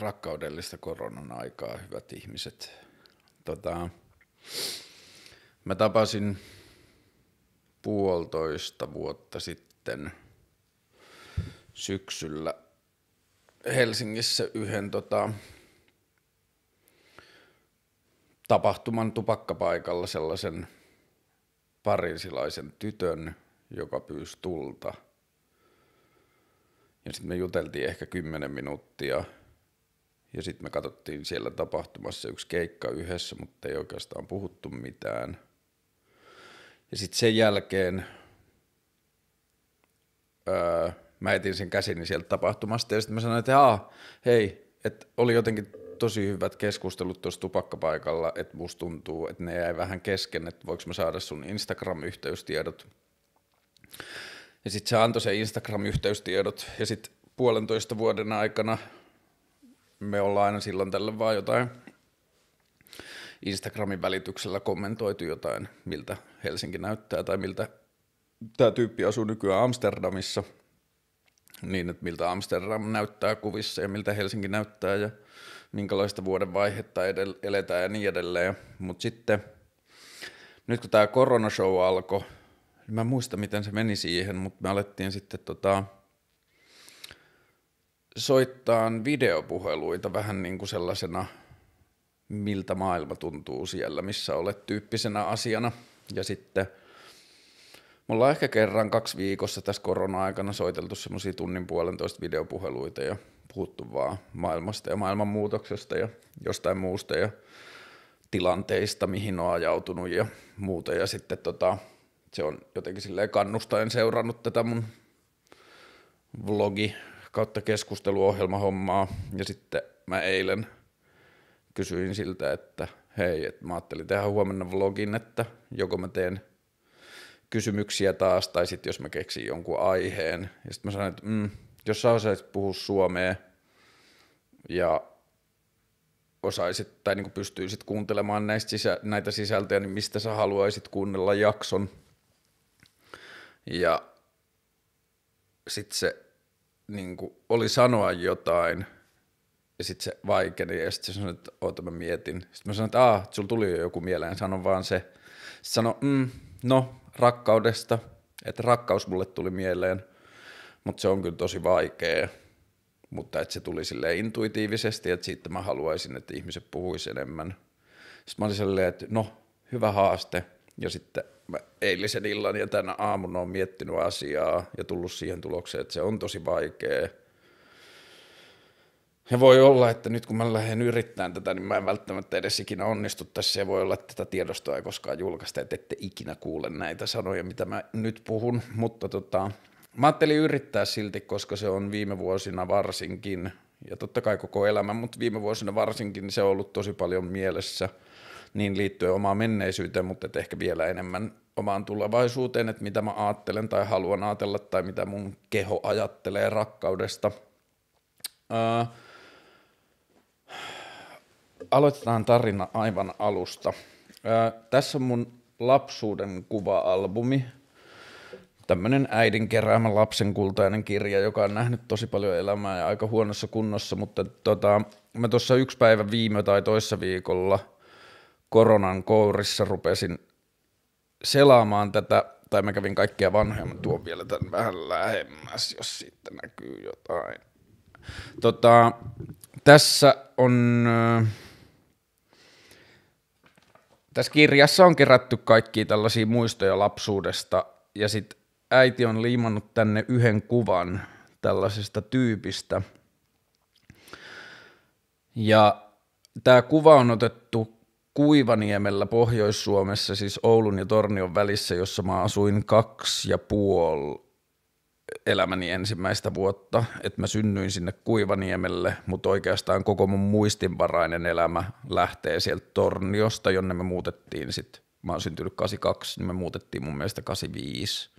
Rakkaudellista koronan aikaa, hyvät ihmiset. Tota, mä tapasin puolitoista vuotta sitten syksyllä Helsingissä yhden tota, tapahtuman tupakkapaikalla sellaisen parinsilaisen tytön, joka pyysi tulta – ja sitten me juteltiin ehkä 10 minuuttia. Ja sitten me katsottiin siellä tapahtumassa yksi keikka yhdessä, mutta ei oikeastaan puhuttu mitään. Ja sitten sen jälkeen öö, mä etin sen käsini sieltä tapahtumasta ja sitten mä sanoin, että Aa, hei, että oli jotenkin tosi hyvät keskustelut tuossa tupakkapaikalla, että musta tuntuu, että ne jäi vähän kesken, että voiko mä saada sun Instagram-yhteystiedot. Ja sitten se antoi sen Instagram-yhteystiedot ja sitten puolentoista vuoden aikana me ollaan aina silloin tällä vaan jotain Instagramin välityksellä kommentoitu jotain, miltä Helsinki näyttää tai miltä tämä tyyppi asuu nykyään Amsterdamissa, niin että miltä Amsterdam näyttää kuvissa ja miltä Helsinki näyttää ja minkälaista vaihetta eletään ja niin edelleen. Mutta sitten nyt kun tämä koronashow alkoi, Mä muista, miten se meni siihen, mutta me alettiin sitten tota, soittaa videopuheluita vähän niin kuin sellaisena, miltä maailma tuntuu siellä, missä olet tyyppisenä asiana. Ja sitten me ollaan ehkä kerran kaksi viikossa tässä korona-aikana soiteltu semmoisia tunnin puolentoista videopuheluita ja puhuttu vaan maailmasta ja maailmanmuutoksesta ja jostain muusta ja tilanteista, mihin on ajautunut ja muuta. Ja sitten tota, se on jotenkin silleen kannustaen seurannut tätä mun vlogi kautta keskusteluohjelmahommaa. Ja sitten mä eilen kysyin siltä, että hei, että mä ajattelin tehdä huomenna vlogin, että joko mä teen kysymyksiä taas, tai sitten jos mä keksin jonkun aiheen. Ja sitten mä sanoin, että mm, jos sä osaisit puhua suomea ja osaisit tai niin pystyisit kuuntelemaan näistä sisä, näitä sisältöjä, niin mistä sä haluaisit kuunnella jakson – ja sitten se niin kuin, oli sanoa jotain, ja sitten se vaikeni, ja sitten se sanoi, että oota mä mietin. Sitten mä sanoin, että aah, sulla tuli jo joku mieleen, sano vaan se. Sitten sanoi, mm, no, rakkaudesta, että rakkaus mulle tuli mieleen, mutta se on kyllä tosi vaikea. Mutta että se tuli sille intuitiivisesti, että siitä mä haluaisin, että ihmiset puhuisi enemmän. Sitten mä olin silleen, että no, hyvä haaste. Ja sitten mä eilisen illan ja tänä aamuna on miettinyt asiaa ja tullut siihen tulokseen, että se on tosi vaikea. Ja voi olla, että nyt kun mä lähden yrittämään tätä, niin mä en välttämättä edes ikinä onnistu tässä. Ja voi olla, että tätä tiedostoa ei koskaan julkaista, että ette ikinä kuule näitä sanoja, mitä mä nyt puhun. Mutta tota, mä ajattelin yrittää silti, koska se on viime vuosina varsinkin, ja totta kai koko elämä, mutta viime vuosina varsinkin niin se on ollut tosi paljon mielessä – niin liittyen omaan menneisyyteen, mutta et ehkä vielä enemmän omaan tulevaisuuteen, että mitä mä ajattelen tai haluan ajatella tai mitä mun keho ajattelee rakkaudesta. Ää, aloitetaan tarina aivan alusta. Ää, tässä on mun lapsuuden kuva-albumi, tämmöinen äidin keräämä lapsen kultainen kirja, joka on nähnyt tosi paljon elämää ja aika huonossa kunnossa, mutta tota, mä tuossa yksi päivä viime tai toissa viikolla – koronan rupesin selaamaan tätä, tai mä kävin kaikkia vanhoja, mä tuon vielä tämän vähän lähemmäs, jos siitä näkyy jotain. Tota, tässä on... Äh, tässä kirjassa on kerätty kaikki tällaisia muistoja lapsuudesta, ja sitten äiti on liimannut tänne yhden kuvan tällaisesta tyypistä. Ja tämä kuva on otettu Kuivaniemellä Pohjois-Suomessa, siis Oulun ja Tornion välissä, jossa mä asuin kaksi ja puoli elämäni ensimmäistä vuotta, että mä synnyin sinne Kuivaniemelle, mutta oikeastaan koko mun muistinvarainen elämä lähtee sieltä Torniosta, jonne me muutettiin sitten. Mä oon syntynyt 82, niin me muutettiin mun mielestä 85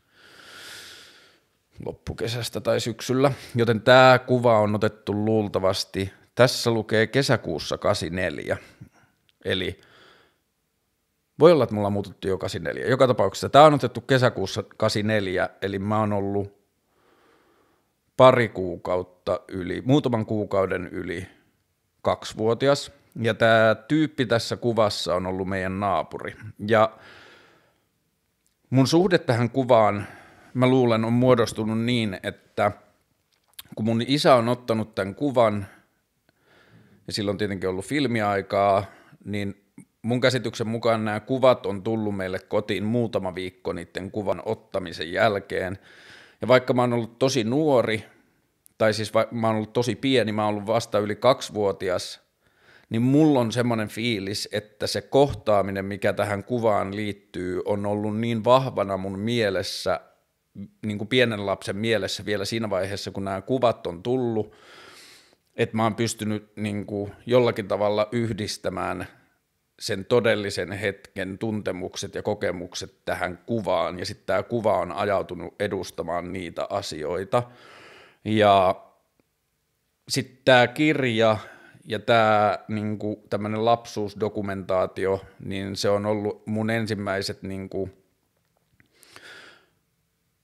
loppukesästä tai syksyllä, joten tämä kuva on otettu luultavasti. Tässä lukee kesäkuussa 84, Eli voi olla, että mulla muututtu jo 84. Joka tapauksessa tämä on otettu kesäkuussa 84, eli mä oon ollut pari kuukautta yli, muutaman kuukauden yli kaksivuotias. Ja tämä tyyppi tässä kuvassa on ollut meidän naapuri. Ja mun suhde tähän kuvaan, mä luulen, on muodostunut niin, että kun mun isä on ottanut tämän kuvan, ja silloin on tietenkin ollut filmiaikaa, niin mun käsityksen mukaan nämä kuvat on tullut meille kotiin muutama viikko niiden kuvan ottamisen jälkeen. Ja vaikka mä oon ollut tosi nuori, tai siis va- mä oon ollut tosi pieni, mä oon ollut vasta yli kaksivuotias, niin mulla on semmoinen fiilis, että se kohtaaminen, mikä tähän kuvaan liittyy, on ollut niin vahvana mun mielessä, niin kuin pienen lapsen mielessä vielä siinä vaiheessa, kun nämä kuvat on tullut, että mä oon pystynyt niin kuin, jollakin tavalla yhdistämään sen todellisen hetken tuntemukset ja kokemukset tähän kuvaan, ja sitten tämä kuva on ajautunut edustamaan niitä asioita. Ja sitten tämä kirja ja tämä niinku, tämmöinen lapsuusdokumentaatio, niin se on ollut mun ensimmäiset niinku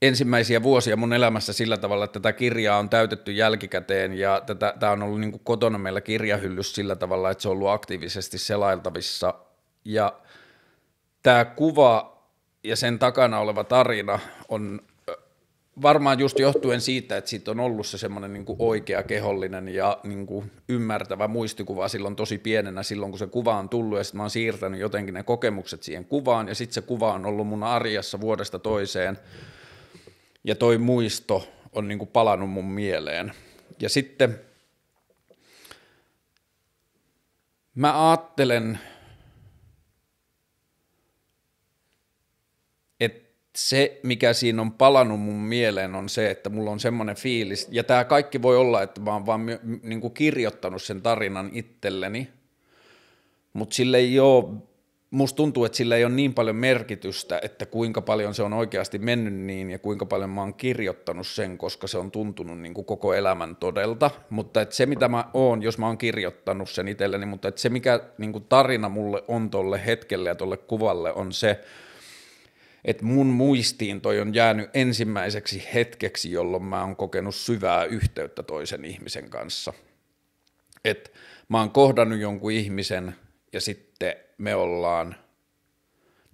ensimmäisiä vuosia mun elämässä sillä tavalla, että tätä kirjaa on täytetty jälkikäteen ja tätä, tämä on ollut niin kotona meillä kirjahyllys sillä tavalla, että se on ollut aktiivisesti selailtavissa ja tämä kuva ja sen takana oleva tarina on varmaan just johtuen siitä, että siitä on ollut se semmoinen niin oikea kehollinen ja niin kuin ymmärtävä muistikuva silloin tosi pienenä silloin, kun se kuva on tullut ja sitten mä oon siirtänyt jotenkin ne kokemukset siihen kuvaan ja sitten se kuva on ollut mun arjessa vuodesta toiseen. Mm ja toi muisto on niin kuin palannut mun mieleen. Ja sitten mä ajattelen, että se, mikä siinä on palannut mun mieleen, on se, että mulla on semmoinen fiilis, ja tämä kaikki voi olla, että mä oon vaan niin kuin kirjoittanut sen tarinan itselleni, mutta sille ei ole musta tuntuu, että sillä ei ole niin paljon merkitystä, että kuinka paljon se on oikeasti mennyt niin ja kuinka paljon mä oon kirjoittanut sen, koska se on tuntunut niin kuin koko elämän todelta, mutta että se mitä mä oon, jos mä oon kirjoittanut sen itselleni, mutta että se mikä niin kuin tarina mulle on tolle hetkelle ja tolle kuvalle on se, että mun muistiin toi on jäänyt ensimmäiseksi hetkeksi, jolloin mä oon kokenut syvää yhteyttä toisen ihmisen kanssa. Että mä oon kohdannut jonkun ihmisen – ja sitten me ollaan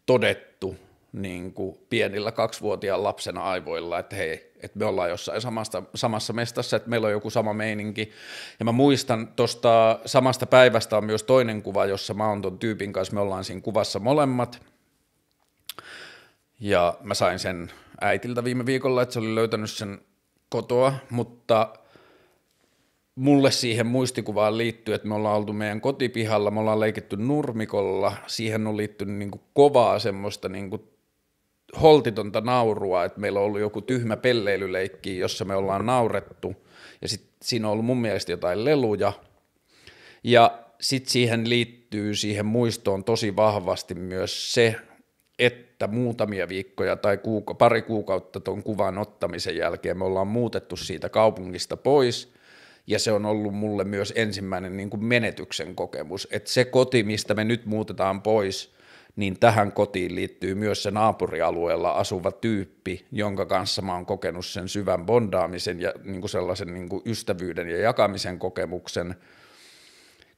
todettu niin kuin pienillä kaksivuotiaan lapsen aivoilla, että hei, että me ollaan jossain samasta, samassa mestassa, että meillä on joku sama meininki. Ja mä muistan, tuosta samasta päivästä on myös toinen kuva, jossa mä oon ton tyypin kanssa, me ollaan siinä kuvassa molemmat. Ja mä sain sen äitiltä viime viikolla, että se oli löytänyt sen kotoa, mutta – mulle siihen muistikuvaan liittyy, että me ollaan oltu meidän kotipihalla, me ollaan leikitty nurmikolla, siihen on liittynyt niin kuin kovaa semmoista niin kuin holtitonta naurua, että meillä on ollut joku tyhmä pelleilyleikki, jossa me ollaan naurettu, ja sit siinä on ollut mun mielestä jotain leluja, ja sitten siihen liittyy siihen muistoon tosi vahvasti myös se, että muutamia viikkoja tai kuuka- pari kuukautta tuon kuvan ottamisen jälkeen me ollaan muutettu siitä kaupungista pois – ja se on ollut mulle myös ensimmäinen niin kuin menetyksen kokemus, että se koti, mistä me nyt muutetaan pois, niin tähän kotiin liittyy myös se naapurialueella asuva tyyppi, jonka kanssa mä oon kokenut sen syvän bondaamisen ja niin kuin sellaisen niin kuin ystävyyden ja jakamisen kokemuksen,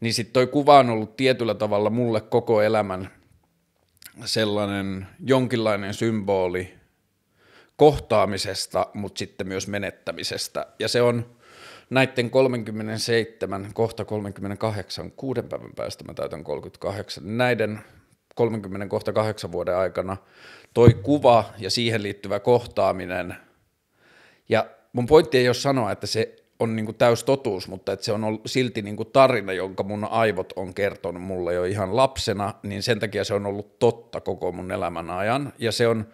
niin sitten toi kuva on ollut tietyllä tavalla mulle koko elämän sellainen jonkinlainen symboli kohtaamisesta, mutta sitten myös menettämisestä. Ja se on, näiden 37, kohta 38, kuuden päivän päästä mä täytän 38, näiden 30 kohta kahdeksan vuoden aikana toi kuva ja siihen liittyvä kohtaaminen. Ja mun pointti ei ole sanoa, että se on niinku täys totuus, mutta että se on ollut silti niinku tarina, jonka mun aivot on kertonut mulle jo ihan lapsena, niin sen takia se on ollut totta koko mun elämän ajan. Ja se on,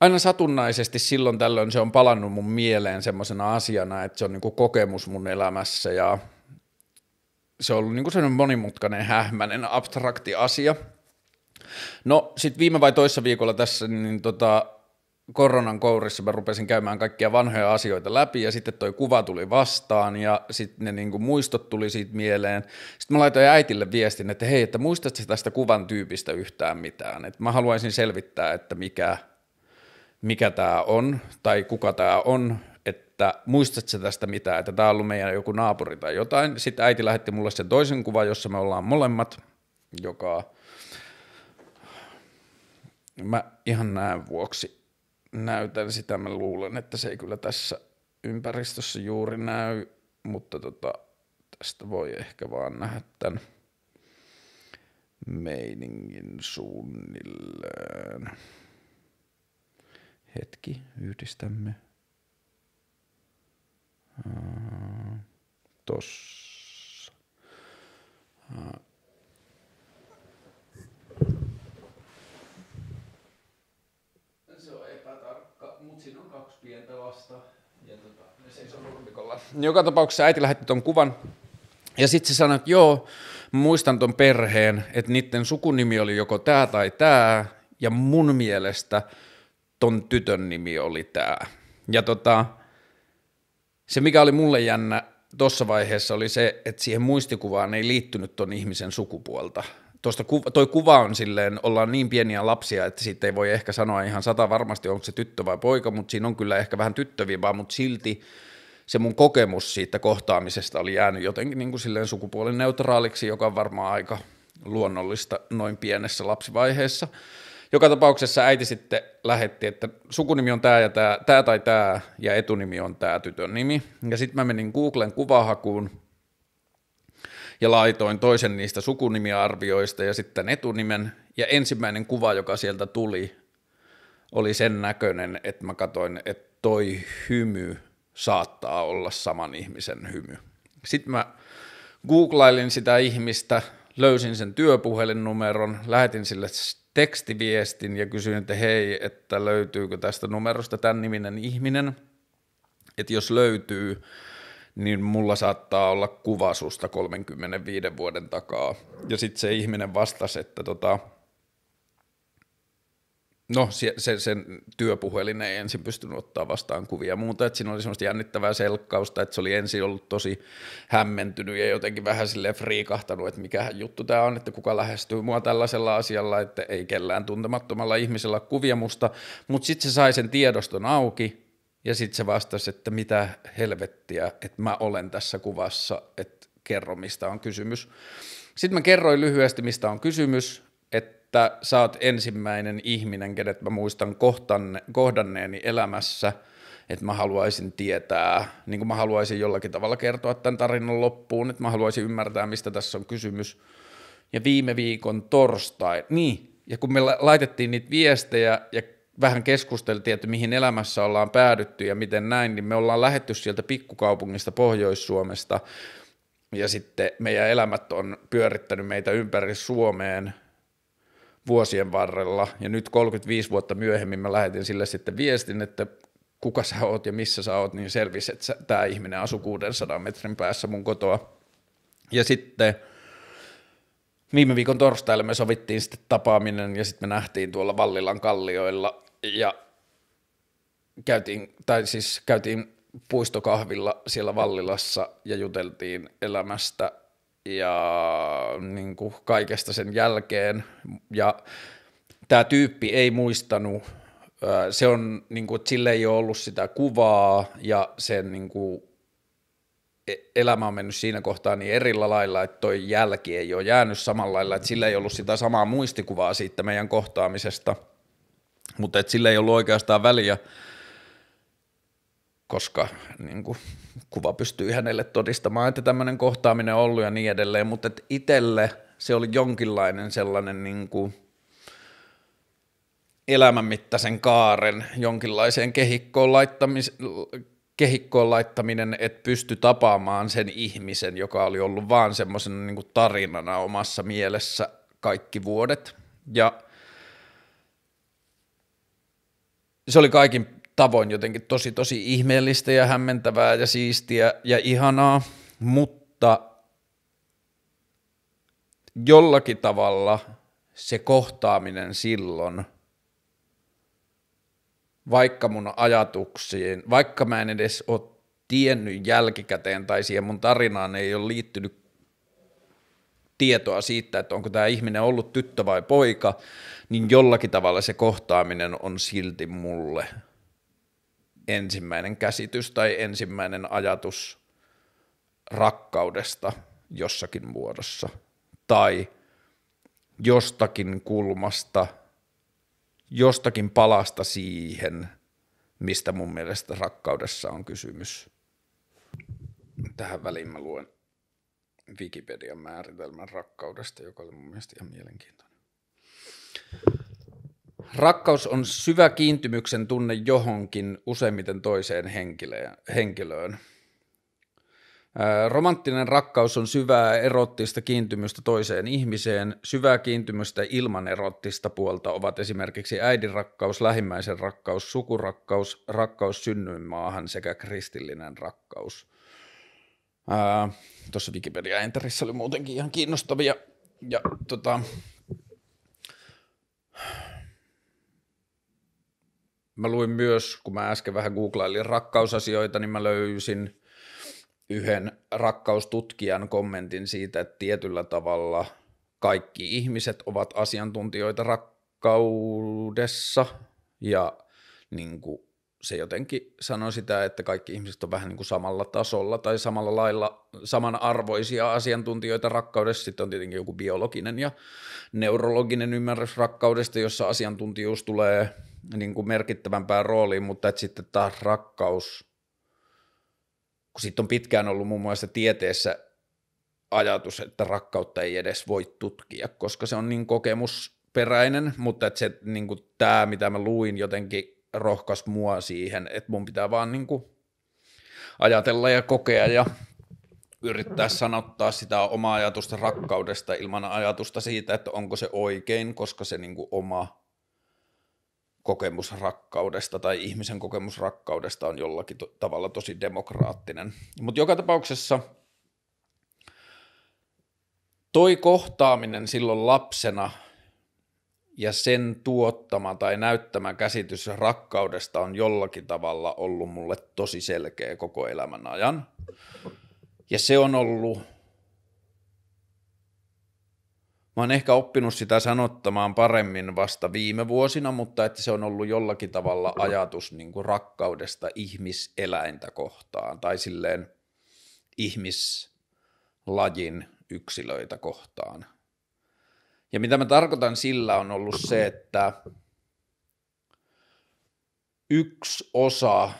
aina satunnaisesti silloin tällöin se on palannut mun mieleen semmoisena asiana, että se on niinku kokemus mun elämässä ja se on ollut niinku semmoinen monimutkainen, hähmäinen, abstrakti asia. No sitten viime vai toissa viikolla tässä niin tota, koronan kourissa mä rupesin käymään kaikkia vanhoja asioita läpi ja sitten toi kuva tuli vastaan ja sitten ne niinku muistot tuli siitä mieleen. Sitten mä laitoin äitille viestin, että hei, että muistatko tästä kuvan tyypistä yhtään mitään? Et mä haluaisin selvittää, että mikä mikä tämä on tai kuka tämä on, että muistat sä tästä mitään, että tämä on ollut meidän joku naapuri tai jotain. Sitten äiti lähetti mulle sen toisen kuvan, jossa me ollaan molemmat, joka mä ihan näen vuoksi näytän sitä. Mä luulen, että se ei kyllä tässä ympäristössä juuri näy, mutta tota, tästä voi ehkä vaan nähdä tämän meiningin suunnilleen. Hetki, yhdistämme. tossa. Se on epätarkka, mutta siinä on kaksi pientä lasta. Ja tota, ne seisoo nurmikolla. Joka tapauksessa äiti lähetti tuon kuvan. Ja sitten se sanoi, että joo, muistan ton perheen, että niiden sukunimi oli joko tämä tai tämä. Ja mun mielestä ton tytön nimi oli tää. Ja tota, se mikä oli mulle jännä tuossa vaiheessa oli se, että siihen muistikuvaan ei liittynyt ton ihmisen sukupuolta. Tuosta ku, toi kuva on silleen, ollaan niin pieniä lapsia, että siitä ei voi ehkä sanoa ihan sata varmasti, onko se tyttö vai poika, mutta siinä on kyllä ehkä vähän tyttövibaa, mutta silti se mun kokemus siitä kohtaamisesta oli jäänyt jotenkin niin kuin silleen sukupuolineutraaliksi, joka on varmaan aika luonnollista noin pienessä lapsivaiheessa. Joka tapauksessa äiti sitten lähetti, että sukunimi on tämä ja tämä, tämä tai tämä ja etunimi on tämä tytön nimi. Ja sitten mä menin Googlen kuvahakuun ja laitoin toisen niistä sukunimiarvioista ja sitten etunimen. Ja ensimmäinen kuva, joka sieltä tuli, oli sen näköinen, että mä katsoin, että toi hymy saattaa olla saman ihmisen hymy. Sitten mä googlailin sitä ihmistä, löysin sen työpuhelinnumeron, lähetin sille tekstiviestin ja kysyin, että hei, että löytyykö tästä numerosta tämän niminen ihminen, että jos löytyy, niin mulla saattaa olla kuva susta 35 vuoden takaa. Ja sitten se ihminen vastasi, että tota, No se, se, sen työpuhelin ei ensin pystynyt ottaa vastaan kuvia muuta, että siinä oli semmoista jännittävää selkkausta, että se oli ensin ollut tosi hämmentynyt ja jotenkin vähän sille friikahtanut, että mikä juttu tämä on, että kuka lähestyy mua tällaisella asialla, että ei kellään tuntemattomalla ihmisellä kuvia musta, mutta sitten se sai sen tiedoston auki ja sitten se vastasi, että mitä helvettiä, että mä olen tässä kuvassa, että kerro mistä on kysymys. Sitten mä kerroin lyhyesti, mistä on kysymys, että että sä oot ensimmäinen ihminen, kenet mä muistan kohtanne, kohdanneeni elämässä, että mä haluaisin tietää, niin kuin mä haluaisin jollakin tavalla kertoa tämän tarinan loppuun, että mä haluaisin ymmärtää, mistä tässä on kysymys. Ja viime viikon torstai, niin, ja kun me laitettiin niitä viestejä ja vähän keskusteltiin, että mihin elämässä ollaan päädytty ja miten näin, niin me ollaan lähetty sieltä pikkukaupungista Pohjois-Suomesta, ja sitten meidän elämät on pyörittänyt meitä ympäri Suomeen, vuosien varrella. Ja nyt 35 vuotta myöhemmin mä lähetin sille sitten viestin, että kuka sä oot ja missä sä oot, niin selvisi, että tämä ihminen asuu 600 metrin päässä mun kotoa. Ja sitten viime viikon torstaille me sovittiin sitten tapaaminen ja sitten me nähtiin tuolla Vallilan kallioilla ja käytiin, tai siis käytiin puistokahvilla siellä Vallilassa ja juteltiin elämästä ja niin kuin kaikesta sen jälkeen. Ja tämä tyyppi ei muistanut, se on, niin kuin, että sille ei ole ollut sitä kuvaa ja sen niin kuin, e, elämä on mennyt siinä kohtaa niin erillä lailla, että toi jälki ei ole jäänyt samalla lailla, että sillä ei ollut sitä samaa muistikuvaa siitä meidän kohtaamisesta, mutta että sillä ei ollut oikeastaan väliä, koska niin kuin, kuva pystyy hänelle todistamaan, että tämmöinen kohtaaminen on ollut ja niin edelleen, mutta itselle se oli jonkinlainen sellainen niin kuin elämänmittaisen kaaren jonkinlaiseen kehikkoon, laittamis- kehikkoon laittaminen, että pysty tapaamaan sen ihmisen, joka oli ollut vaan semmoisena niin kuin tarinana omassa mielessä kaikki vuodet. Ja se oli kaikin tavoin jotenkin tosi tosi ihmeellistä ja hämmentävää ja siistiä ja ihanaa, mutta jollakin tavalla se kohtaaminen silloin, vaikka mun ajatuksiin, vaikka mä en edes ole tiennyt jälkikäteen tai siihen mun tarinaan ei ole liittynyt tietoa siitä, että onko tämä ihminen ollut tyttö vai poika, niin jollakin tavalla se kohtaaminen on silti mulle – ensimmäinen käsitys tai ensimmäinen ajatus rakkaudesta jossakin muodossa tai jostakin kulmasta, jostakin palasta siihen, mistä mun mielestä rakkaudessa on kysymys. Tähän väliin mä luen Wikipedian määritelmän rakkaudesta, joka oli mun mielestä ihan mielenkiintoinen. Rakkaus on syvä kiintymyksen tunne johonkin, useimmiten toiseen henkilöön. Romanttinen rakkaus on syvää erottista kiintymystä toiseen ihmiseen. Syvää kiintymystä ilman erottista puolta ovat esimerkiksi äidin rakkaus, lähimmäisen rakkaus, sukurakkaus, rakkaus synnyinmaahan sekä kristillinen rakkaus. Tuossa Wikipedia-enterissä oli muutenkin ihan kiinnostavia ja tota, mä luin myös, kun mä äsken vähän googlailin rakkausasioita, niin mä löysin yhden rakkaustutkijan kommentin siitä, että tietyllä tavalla kaikki ihmiset ovat asiantuntijoita rakkaudessa ja niin kuin se jotenkin sanoi sitä, että kaikki ihmiset on vähän niin kuin samalla tasolla tai samalla lailla samanarvoisia asiantuntijoita rakkaudessa. Sitten on tietenkin joku biologinen ja neurologinen ymmärrys rakkaudesta, jossa asiantuntijuus tulee niin kuin merkittävämpään rooliin, mutta että sitten taas rakkaus, kun sitten on pitkään ollut muun muassa tieteessä ajatus, että rakkautta ei edes voi tutkia, koska se on niin kokemusperäinen, mutta että se, niin kuin tämä, mitä mä luin, jotenkin rohkas mua siihen, että mun pitää vaan niin kuin ajatella ja kokea ja yrittää sanottaa sitä omaa ajatusta rakkaudesta ilman ajatusta siitä, että onko se oikein, koska se niin kuin oma kokemus rakkaudesta tai ihmisen kokemus rakkaudesta on jollakin to- tavalla tosi demokraattinen. Mutta joka tapauksessa toi kohtaaminen silloin lapsena ja sen tuottama tai näyttämä käsitys rakkaudesta on jollakin tavalla ollut mulle tosi selkeä koko elämän ajan. Ja se on ollut Mä oon ehkä oppinut sitä sanottamaan paremmin vasta viime vuosina, mutta että se on ollut jollakin tavalla ajatus niin kuin rakkaudesta ihmiseläintä kohtaan tai silleen ihmislajin yksilöitä kohtaan. Ja mitä mä tarkoitan sillä on ollut se, että yksi osa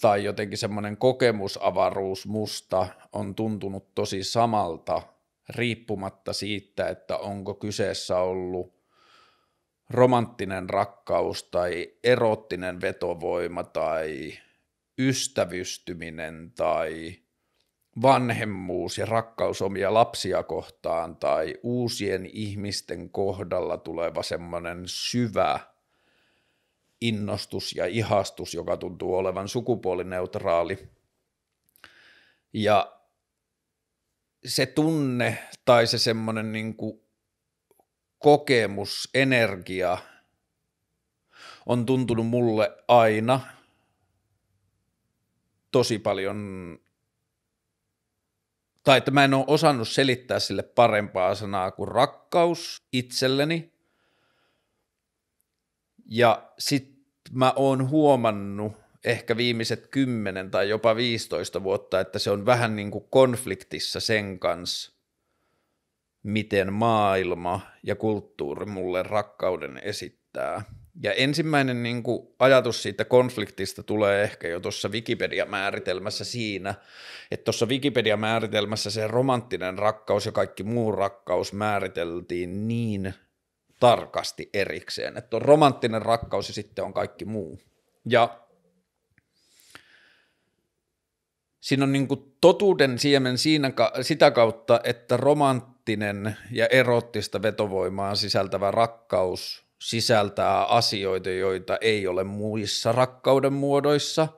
tai jotenkin semmoinen kokemusavaruus musta on tuntunut tosi samalta – riippumatta siitä, että onko kyseessä ollut romanttinen rakkaus tai erottinen vetovoima tai ystävystyminen tai vanhemmuus ja rakkaus omia lapsia kohtaan tai uusien ihmisten kohdalla tuleva semmoinen syvä innostus ja ihastus, joka tuntuu olevan sukupuolineutraali. Ja se tunne tai se semmoinen niin kokemus, energia on tuntunut mulle aina tosi paljon, tai että mä en ole osannut selittää sille parempaa sanaa kuin rakkaus itselleni. Ja sitten mä oon huomannut, ehkä viimeiset 10 tai jopa 15 vuotta, että se on vähän niin kuin konfliktissa sen kanssa, miten maailma ja kulttuuri mulle rakkauden esittää. Ja ensimmäinen niin kuin, ajatus siitä konfliktista tulee ehkä jo tuossa Wikipedia-määritelmässä siinä, että tuossa Wikipedia-määritelmässä se romanttinen rakkaus ja kaikki muu rakkaus määriteltiin niin tarkasti erikseen, että on romanttinen rakkaus ja sitten on kaikki muu. Ja siinä on niin totuuden siemen siinä, sitä kautta, että romanttinen ja erottista vetovoimaa sisältävä rakkaus sisältää asioita, joita ei ole muissa rakkauden muodoissa.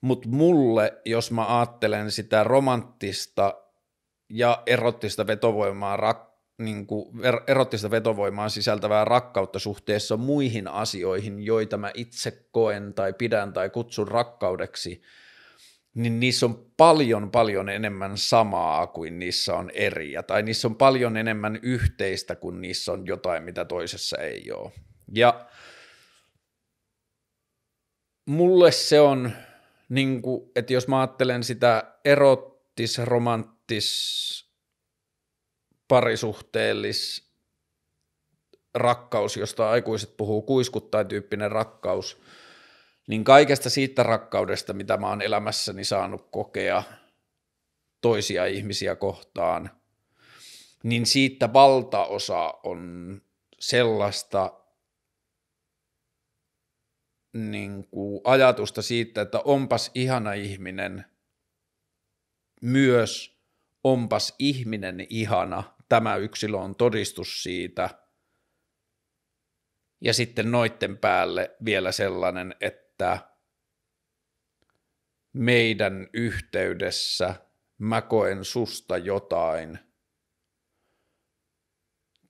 Mutta mulle, jos mä ajattelen sitä romanttista ja erottista vetovoimaa rak niin kuin erottista vetovoimaa sisältävää rakkautta suhteessa muihin asioihin, joita mä itse koen tai pidän tai kutsun rakkaudeksi, niin niissä on paljon paljon enemmän samaa kuin niissä on eriä, tai niissä on paljon enemmän yhteistä kuin niissä on jotain, mitä toisessa ei ole. Ja mulle se on, niin kuin, että jos mä ajattelen sitä erottis, romanttis, parisuhteellis, rakkaus, josta aikuiset puhuu kuiskuttaa tyyppinen rakkaus, niin kaikesta siitä rakkaudesta, mitä mä oon elämässäni saanut kokea toisia ihmisiä kohtaan, niin siitä valtaosa on sellaista niin kuin ajatusta siitä, että onpas ihana ihminen, myös onpas ihminen ihana, tämä yksilö on todistus siitä, ja sitten noitten päälle vielä sellainen, että että meidän yhteydessä mä koen susta jotain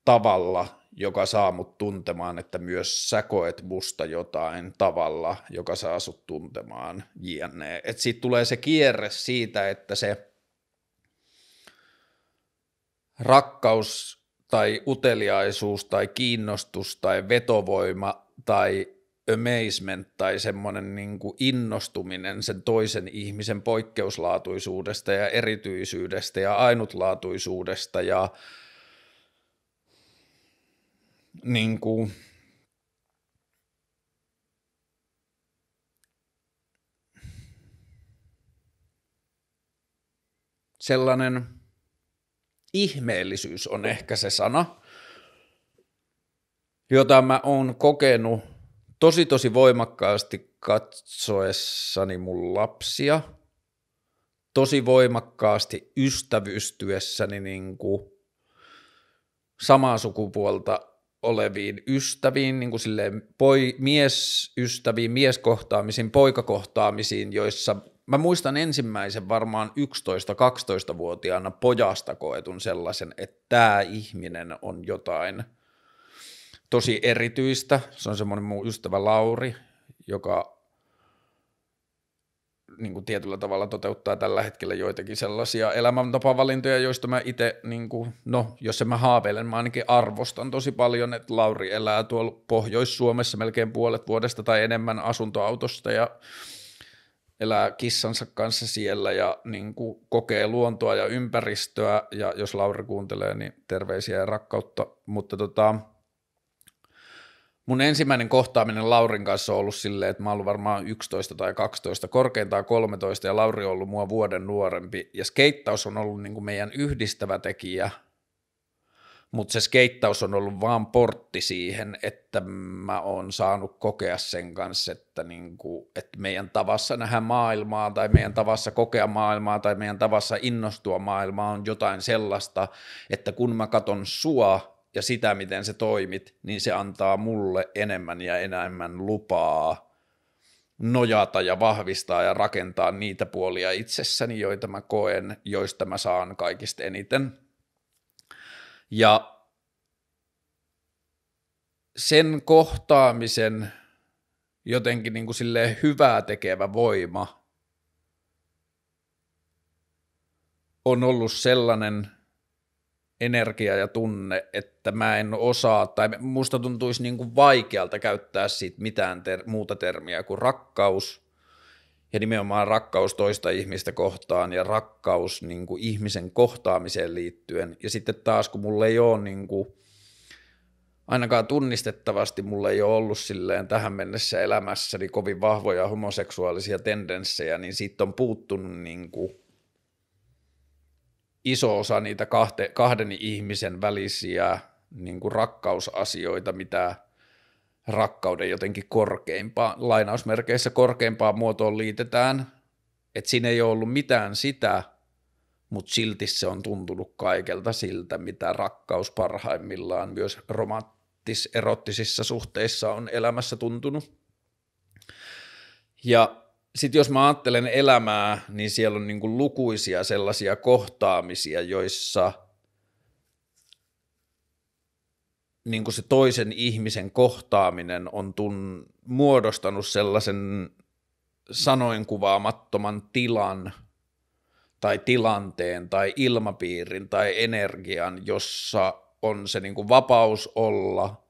tavalla, joka saa mut tuntemaan, että myös sä koet musta jotain tavalla, joka saa sut tuntemaan, jne. Et siitä tulee se kierre siitä, että se rakkaus tai uteliaisuus tai kiinnostus tai vetovoima tai amazement tai semmoinen niin kuin innostuminen sen toisen ihmisen poikkeuslaatuisuudesta ja erityisyydestä ja ainutlaatuisuudesta ja niin kuin, sellainen ihmeellisyys on ehkä se sana, jota mä oon kokenut tosi tosi voimakkaasti katsoessani mun lapsia, tosi voimakkaasti ystävystyessäni niin kuin samaa sukupuolta oleviin ystäviin, niin kuin silleen poi, miesystäviin, mieskohtaamisiin, poikakohtaamisiin, joissa mä muistan ensimmäisen varmaan 11-12-vuotiaana pojasta koetun sellaisen, että tämä ihminen on jotain – tosi erityistä. Se on semmoinen mun ystävä Lauri, joka niin kuin tietyllä tavalla toteuttaa tällä hetkellä joitakin sellaisia elämäntapavalintoja, joista mä itse, niin no jos en mä haaveilen, mä ainakin arvostan tosi paljon, että Lauri elää tuolla Pohjois-Suomessa melkein puolet vuodesta tai enemmän asuntoautosta ja elää kissansa kanssa siellä ja niin kuin, kokee luontoa ja ympäristöä ja jos Lauri kuuntelee, niin terveisiä ja rakkautta, mutta tota, mun ensimmäinen kohtaaminen Laurin kanssa on ollut silleen, että mä oon varmaan 11 tai 12, korkeintaan 13 ja Lauri on ollut mua vuoden nuorempi. Ja skeittaus on ollut niin kuin meidän yhdistävä tekijä, mutta se skeittaus on ollut vaan portti siihen, että mä oon saanut kokea sen kanssa, että, niin kuin, että meidän tavassa nähdä maailmaa tai meidän tavassa kokea maailmaa tai meidän tavassa innostua maailmaa on jotain sellaista, että kun mä katon sua, ja sitä, miten se toimit, niin se antaa mulle enemmän ja enemmän lupaa nojata ja vahvistaa ja rakentaa niitä puolia itsessäni, joita mä koen, joista mä saan kaikista eniten. Ja sen kohtaamisen jotenkin niin kuin silleen hyvää tekevä voima on ollut sellainen – energia ja tunne, että mä en osaa tai musta tuntuisi niin kuin vaikealta käyttää siitä mitään ter- muuta termiä kuin rakkaus ja nimenomaan rakkaus toista ihmistä kohtaan ja rakkaus niin kuin ihmisen kohtaamiseen liittyen. Ja sitten taas kun mulla ei ole niin kuin, ainakaan tunnistettavasti mulla ei ole ollut silleen tähän mennessä elämässäni kovin vahvoja homoseksuaalisia tendenssejä, niin siitä on puuttunut niin kuin, iso osa niitä kahte, kahden ihmisen välisiä niin kuin rakkausasioita, mitä rakkauden jotenkin korkeimpaan, lainausmerkeissä korkeimpaan muotoon liitetään, että siinä ei ole ollut mitään sitä, mutta silti se on tuntunut kaikelta siltä, mitä rakkaus parhaimmillaan myös romanttis-erottisissa suhteissa on elämässä tuntunut. Ja sitten jos mä ajattelen elämää, niin siellä on niin kuin lukuisia sellaisia kohtaamisia, joissa niin kuin se toisen ihmisen kohtaaminen on tun, muodostanut sellaisen sanoin kuvaamattoman tilan tai tilanteen tai ilmapiirin tai energian, jossa on se niin kuin vapaus olla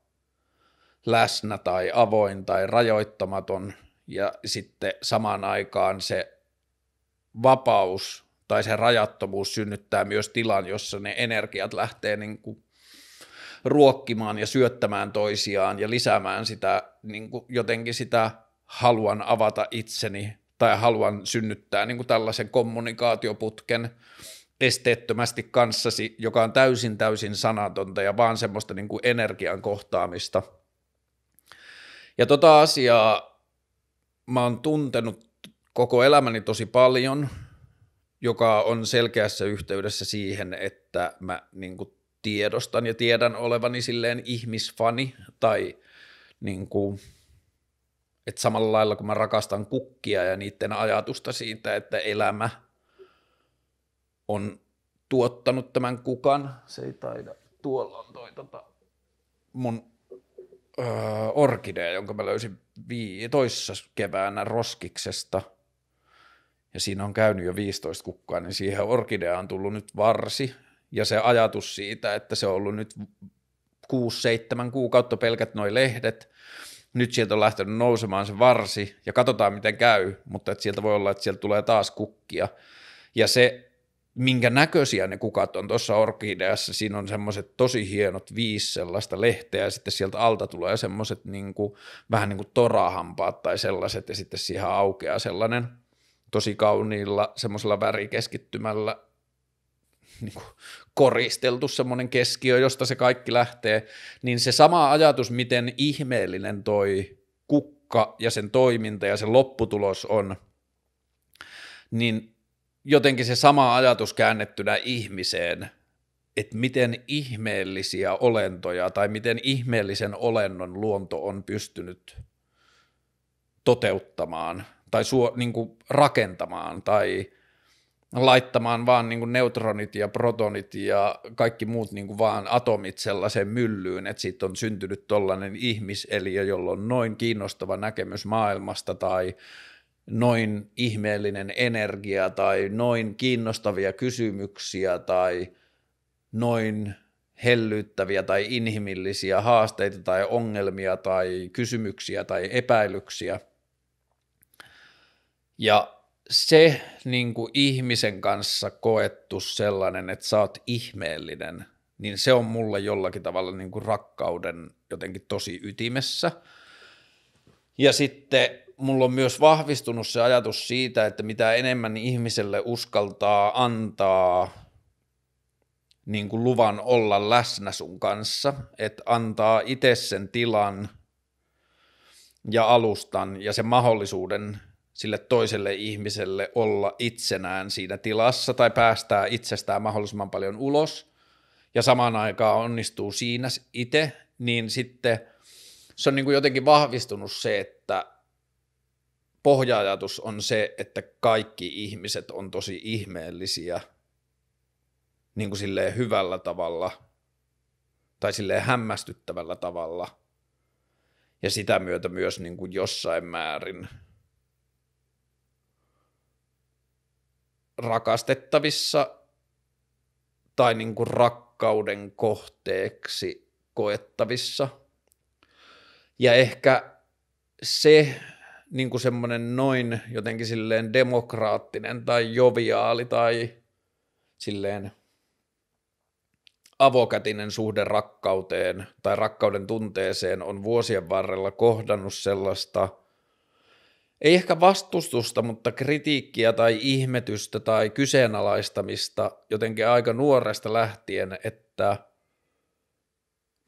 läsnä tai avoin tai rajoittamaton – ja sitten samaan aikaan se vapaus tai se rajattomuus synnyttää myös tilan, jossa ne energiat lähtee niin kuin ruokkimaan ja syöttämään toisiaan ja lisäämään sitä niin kuin jotenkin sitä haluan avata itseni tai haluan synnyttää niin kuin tällaisen kommunikaatioputken esteettömästi kanssasi, joka on täysin täysin sanatonta ja vaan semmoista niin kuin energian kohtaamista. Ja tota asiaa mä oon tuntenut koko elämäni tosi paljon, joka on selkeässä yhteydessä siihen, että mä niin kuin tiedostan ja tiedän olevani silleen ihmisfani tai niin kuin, että samalla lailla kun mä rakastan kukkia ja niiden ajatusta siitä, että elämä on tuottanut tämän kukan. Se ei taida. Tuolla on toi tota, mun öö, orkidea, jonka mä löysin vii, toissa keväänä roskiksesta, ja siinä on käynyt jo 15 kukkaa, niin siihen orkideaan on tullut nyt varsi, ja se ajatus siitä, että se on ollut nyt 6-7 kuukautta pelkät noi lehdet, nyt sieltä on lähtenyt nousemaan se varsi, ja katsotaan miten käy, mutta että sieltä voi olla, että sieltä tulee taas kukkia, ja se minkä näköisiä ne kukat on tuossa orkideassa. Siinä on semmoiset tosi hienot viisi sellaista lehteä ja sitten sieltä alta tulee semmoiset niin vähän niin kuin torahampaat tai sellaiset ja sitten siihen aukeaa sellainen tosi kauniilla semmoisella värikeskittymällä niin kuin koristeltu semmoinen keskiö, josta se kaikki lähtee, niin se sama ajatus, miten ihmeellinen toi kukka ja sen toiminta ja sen lopputulos on, niin jotenkin se sama ajatus käännettynä ihmiseen, että miten ihmeellisiä olentoja tai miten ihmeellisen olennon luonto on pystynyt toteuttamaan tai suo, niin kuin rakentamaan tai laittamaan vaan niin kuin neutronit ja protonit ja kaikki muut niin kuin vaan atomit sellaiseen myllyyn, että siitä on syntynyt tollainen ihmiseliö, jolla on noin kiinnostava näkemys maailmasta tai noin ihmeellinen energia tai noin kiinnostavia kysymyksiä tai noin hellyttäviä tai inhimillisiä haasteita tai ongelmia tai kysymyksiä tai epäilyksiä. Ja se niin kuin ihmisen kanssa koettu sellainen, että sä oot ihmeellinen, niin se on mulle jollakin tavalla niin kuin rakkauden jotenkin tosi ytimessä. Ja sitten mulla on myös vahvistunut se ajatus siitä, että mitä enemmän ihmiselle uskaltaa antaa niin kuin luvan olla läsnä sun kanssa, että antaa itse sen tilan ja alustan ja sen mahdollisuuden sille toiselle ihmiselle olla itsenään siinä tilassa tai päästää itsestään mahdollisimman paljon ulos ja samaan aikaan onnistuu siinä itse, niin sitten se on niin kuin jotenkin vahvistunut se, että pohjaajatus on se, että kaikki ihmiset on tosi ihmeellisiä niin kuin silleen hyvällä tavalla tai silleen hämmästyttävällä tavalla ja sitä myötä myös niin kuin jossain määrin rakastettavissa tai niin kuin rakkauden kohteeksi koettavissa. Ja ehkä se, niin kuin semmoinen noin jotenkin silleen demokraattinen tai joviaali tai silleen avokätinen suhde rakkauteen tai rakkauden tunteeseen on vuosien varrella kohdannut sellaista, ei ehkä vastustusta, mutta kritiikkiä tai ihmetystä tai kyseenalaistamista jotenkin aika nuoresta lähtien, että –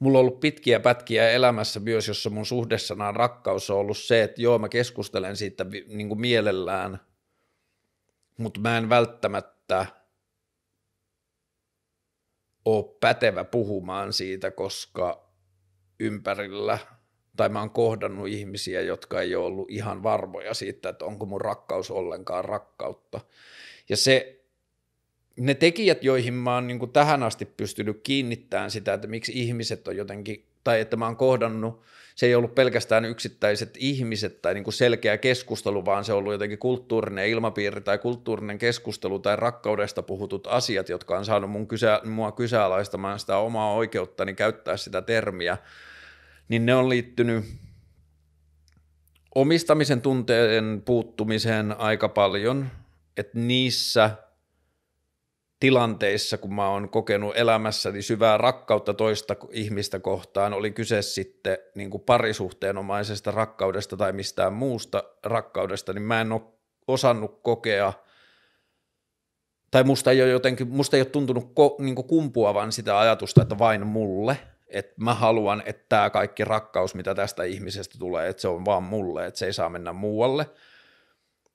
mulla on ollut pitkiä pätkiä elämässä myös, jossa mun suhdesanaan rakkaus on ollut se, että joo, mä keskustelen siitä niin kuin mielellään, mutta mä en välttämättä ole pätevä puhumaan siitä, koska ympärillä tai mä oon kohdannut ihmisiä, jotka ei ole ollut ihan varmoja siitä, että onko mun rakkaus ollenkaan rakkautta. Ja se ne tekijät, joihin mä oon niin tähän asti pystynyt kiinnittämään sitä, että miksi ihmiset on jotenkin, tai että mä oon kohdannut, se ei ollut pelkästään yksittäiset ihmiset tai niin selkeä keskustelu, vaan se on ollut jotenkin kulttuurinen ilmapiiri tai kulttuurinen keskustelu tai rakkaudesta puhutut asiat, jotka on saanut mun kysä, mua kyseenalaistamaan sitä omaa oikeuttani käyttää sitä termiä, niin ne on liittynyt omistamisen tunteen puuttumiseen aika paljon, että niissä – tilanteissa, kun mä oon kokenut elämässäni syvää rakkautta toista ihmistä kohtaan, oli kyse sitten niin kuin parisuhteenomaisesta rakkaudesta tai mistään muusta rakkaudesta, niin mä en ole osannut kokea, tai musta ei ole, jotenkin, musta ei ole tuntunut ko, niin kuin kumpuavan sitä ajatusta, että vain mulle, että mä haluan, että tämä kaikki rakkaus, mitä tästä ihmisestä tulee, että se on vaan mulle, että se ei saa mennä muualle –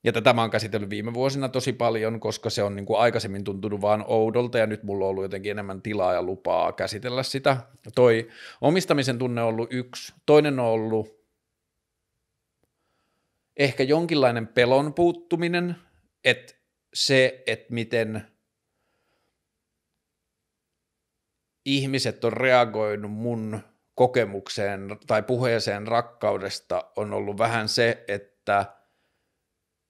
ja tätä mä oon käsitellyt viime vuosina tosi paljon, koska se on niin kuin aikaisemmin tuntunut vaan oudolta ja nyt mulla on ollut jotenkin enemmän tilaa ja lupaa käsitellä sitä. Toi omistamisen tunne on ollut yksi. Toinen on ollut ehkä jonkinlainen pelon puuttuminen, että se, että miten ihmiset on reagoinut mun kokemukseen tai puheeseen rakkaudesta on ollut vähän se, että –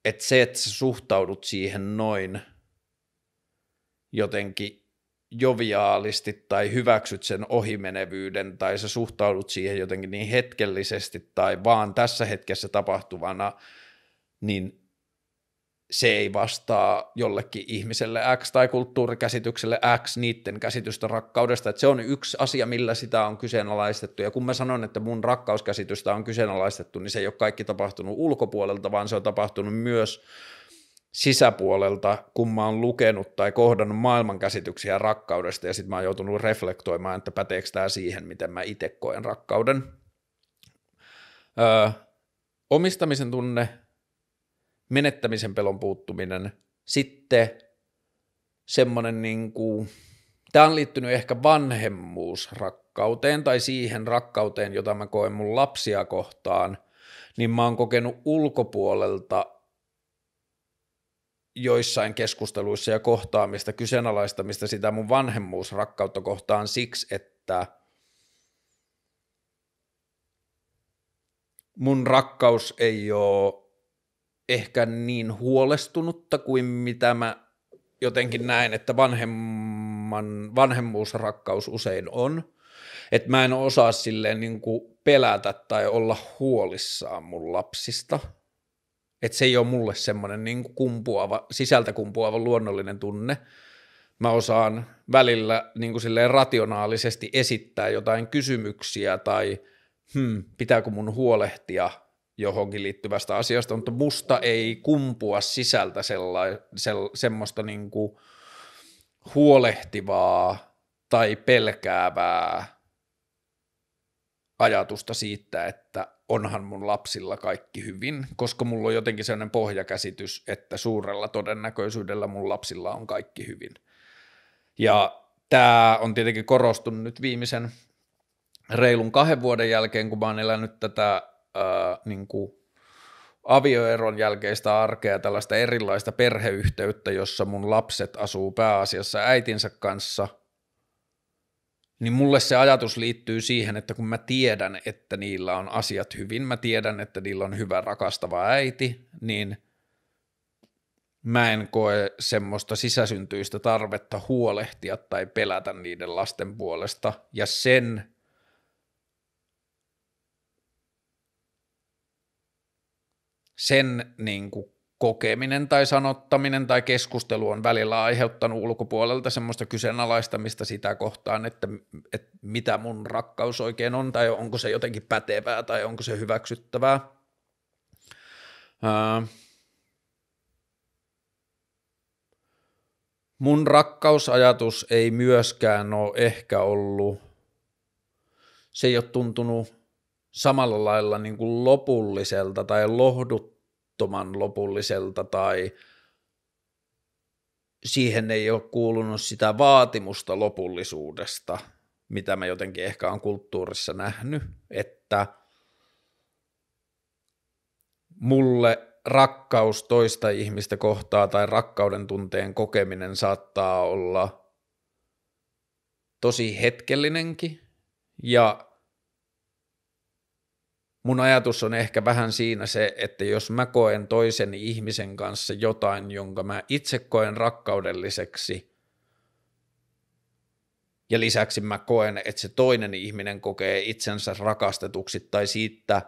että se, että sä suhtaudut siihen noin jotenkin joviaalisti tai hyväksyt sen ohimenevyyden tai sä suhtaudut siihen jotenkin niin hetkellisesti tai vaan tässä hetkessä tapahtuvana, niin se ei vastaa jollekin ihmiselle X tai kulttuurikäsitykselle X niiden käsitystä rakkaudesta. Että se on yksi asia, millä sitä on kyseenalaistettu. Ja kun mä sanon, että mun rakkauskäsitystä on kyseenalaistettu, niin se ei ole kaikki tapahtunut ulkopuolelta, vaan se on tapahtunut myös sisäpuolelta, kun mä oon lukenut tai kohdannut maailmankäsityksiä rakkaudesta, ja sitten mä oon joutunut reflektoimaan, että päteekö tämä siihen, miten mä itse koen rakkauden. Öö, omistamisen tunne menettämisen pelon puuttuminen, sitten semmoinen niin kuin, tämä on liittynyt ehkä vanhemmuusrakkauteen tai siihen rakkauteen, jota mä koen mun lapsia kohtaan, niin mä oon kokenut ulkopuolelta joissain keskusteluissa ja kohtaamista, kyseenalaistamista sitä mun vanhemmuusrakkautta kohtaan siksi, että mun rakkaus ei ole ehkä niin huolestunutta kuin mitä mä jotenkin näen, että vanhemman, vanhemmuusrakkaus usein on. Että mä en osaa silleen niin kuin pelätä tai olla huolissaan mun lapsista. Että se ei ole mulle semmoinen niin kumpuava, sisältä kumpuava luonnollinen tunne. Mä osaan välillä niin kuin silleen rationaalisesti esittää jotain kysymyksiä tai hmm, pitääkö mun huolehtia – johonkin liittyvästä asiasta, mutta musta ei kumpua sisältä sella- se- semmoista niin kuin huolehtivaa tai pelkäävää ajatusta siitä, että onhan mun lapsilla kaikki hyvin, koska mulla on jotenkin sellainen pohjakäsitys, että suurella todennäköisyydellä mun lapsilla on kaikki hyvin. Ja tämä on tietenkin korostunut nyt viimeisen reilun kahden vuoden jälkeen, kun mä oon elänyt tätä ää, niin kuin avioeron jälkeistä arkea, tällaista erilaista perheyhteyttä, jossa mun lapset asuu pääasiassa äitinsä kanssa, niin mulle se ajatus liittyy siihen, että kun mä tiedän, että niillä on asiat hyvin, mä tiedän, että niillä on hyvä rakastava äiti, niin mä en koe semmoista sisäsyntyistä tarvetta huolehtia tai pelätä niiden lasten puolesta, ja sen sen niin kuin kokeminen tai sanottaminen tai keskustelu on välillä aiheuttanut ulkopuolelta semmoista kyseenalaistamista sitä kohtaan, että, että mitä mun rakkaus oikein on tai onko se jotenkin pätevää tai onko se hyväksyttävää. Ää, mun rakkausajatus ei myöskään ole ehkä ollut, se ei ole tuntunut samalla lailla niin kuin lopulliselta tai lohduttoman lopulliselta tai siihen ei ole kuulunut sitä vaatimusta lopullisuudesta, mitä mä jotenkin ehkä on kulttuurissa nähnyt, että mulle rakkaus toista ihmistä kohtaa tai rakkauden tunteen kokeminen saattaa olla tosi hetkellinenkin ja mun ajatus on ehkä vähän siinä se, että jos mä koen toisen ihmisen kanssa jotain, jonka mä itse koen rakkaudelliseksi, ja lisäksi mä koen, että se toinen ihminen kokee itsensä rakastetuksi tai siitä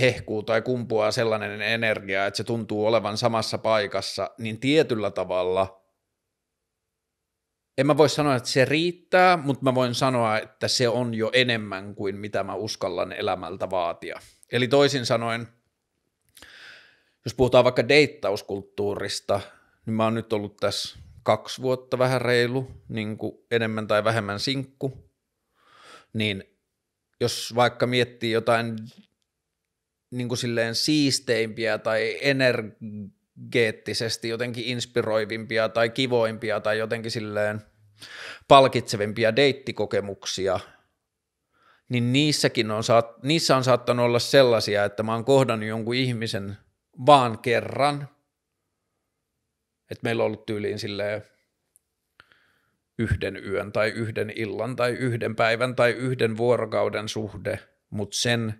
hehkuu tai kumpuaa sellainen energia, että se tuntuu olevan samassa paikassa, niin tietyllä tavalla – en mä voi sanoa, että se riittää, mutta mä voin sanoa, että se on jo enemmän kuin mitä mä uskallan elämältä vaatia. Eli toisin sanoen, jos puhutaan vaikka deittauskulttuurista, niin mä oon nyt ollut tässä kaksi vuotta vähän reilu, niin kuin enemmän tai vähemmän sinkku, niin jos vaikka miettii jotain niin kuin silleen siisteimpiä tai energiaa, geettisesti jotenkin inspiroivimpia tai kivoimpia tai jotenkin silleen palkitsevimpia deittikokemuksia, niin niissäkin on, saat, niissä on saattanut olla sellaisia, että mä oon kohdannut jonkun ihmisen vaan kerran, että meillä on ollut tyyliin silleen yhden yön tai yhden illan tai yhden päivän tai yhden vuorokauden suhde, mutta sen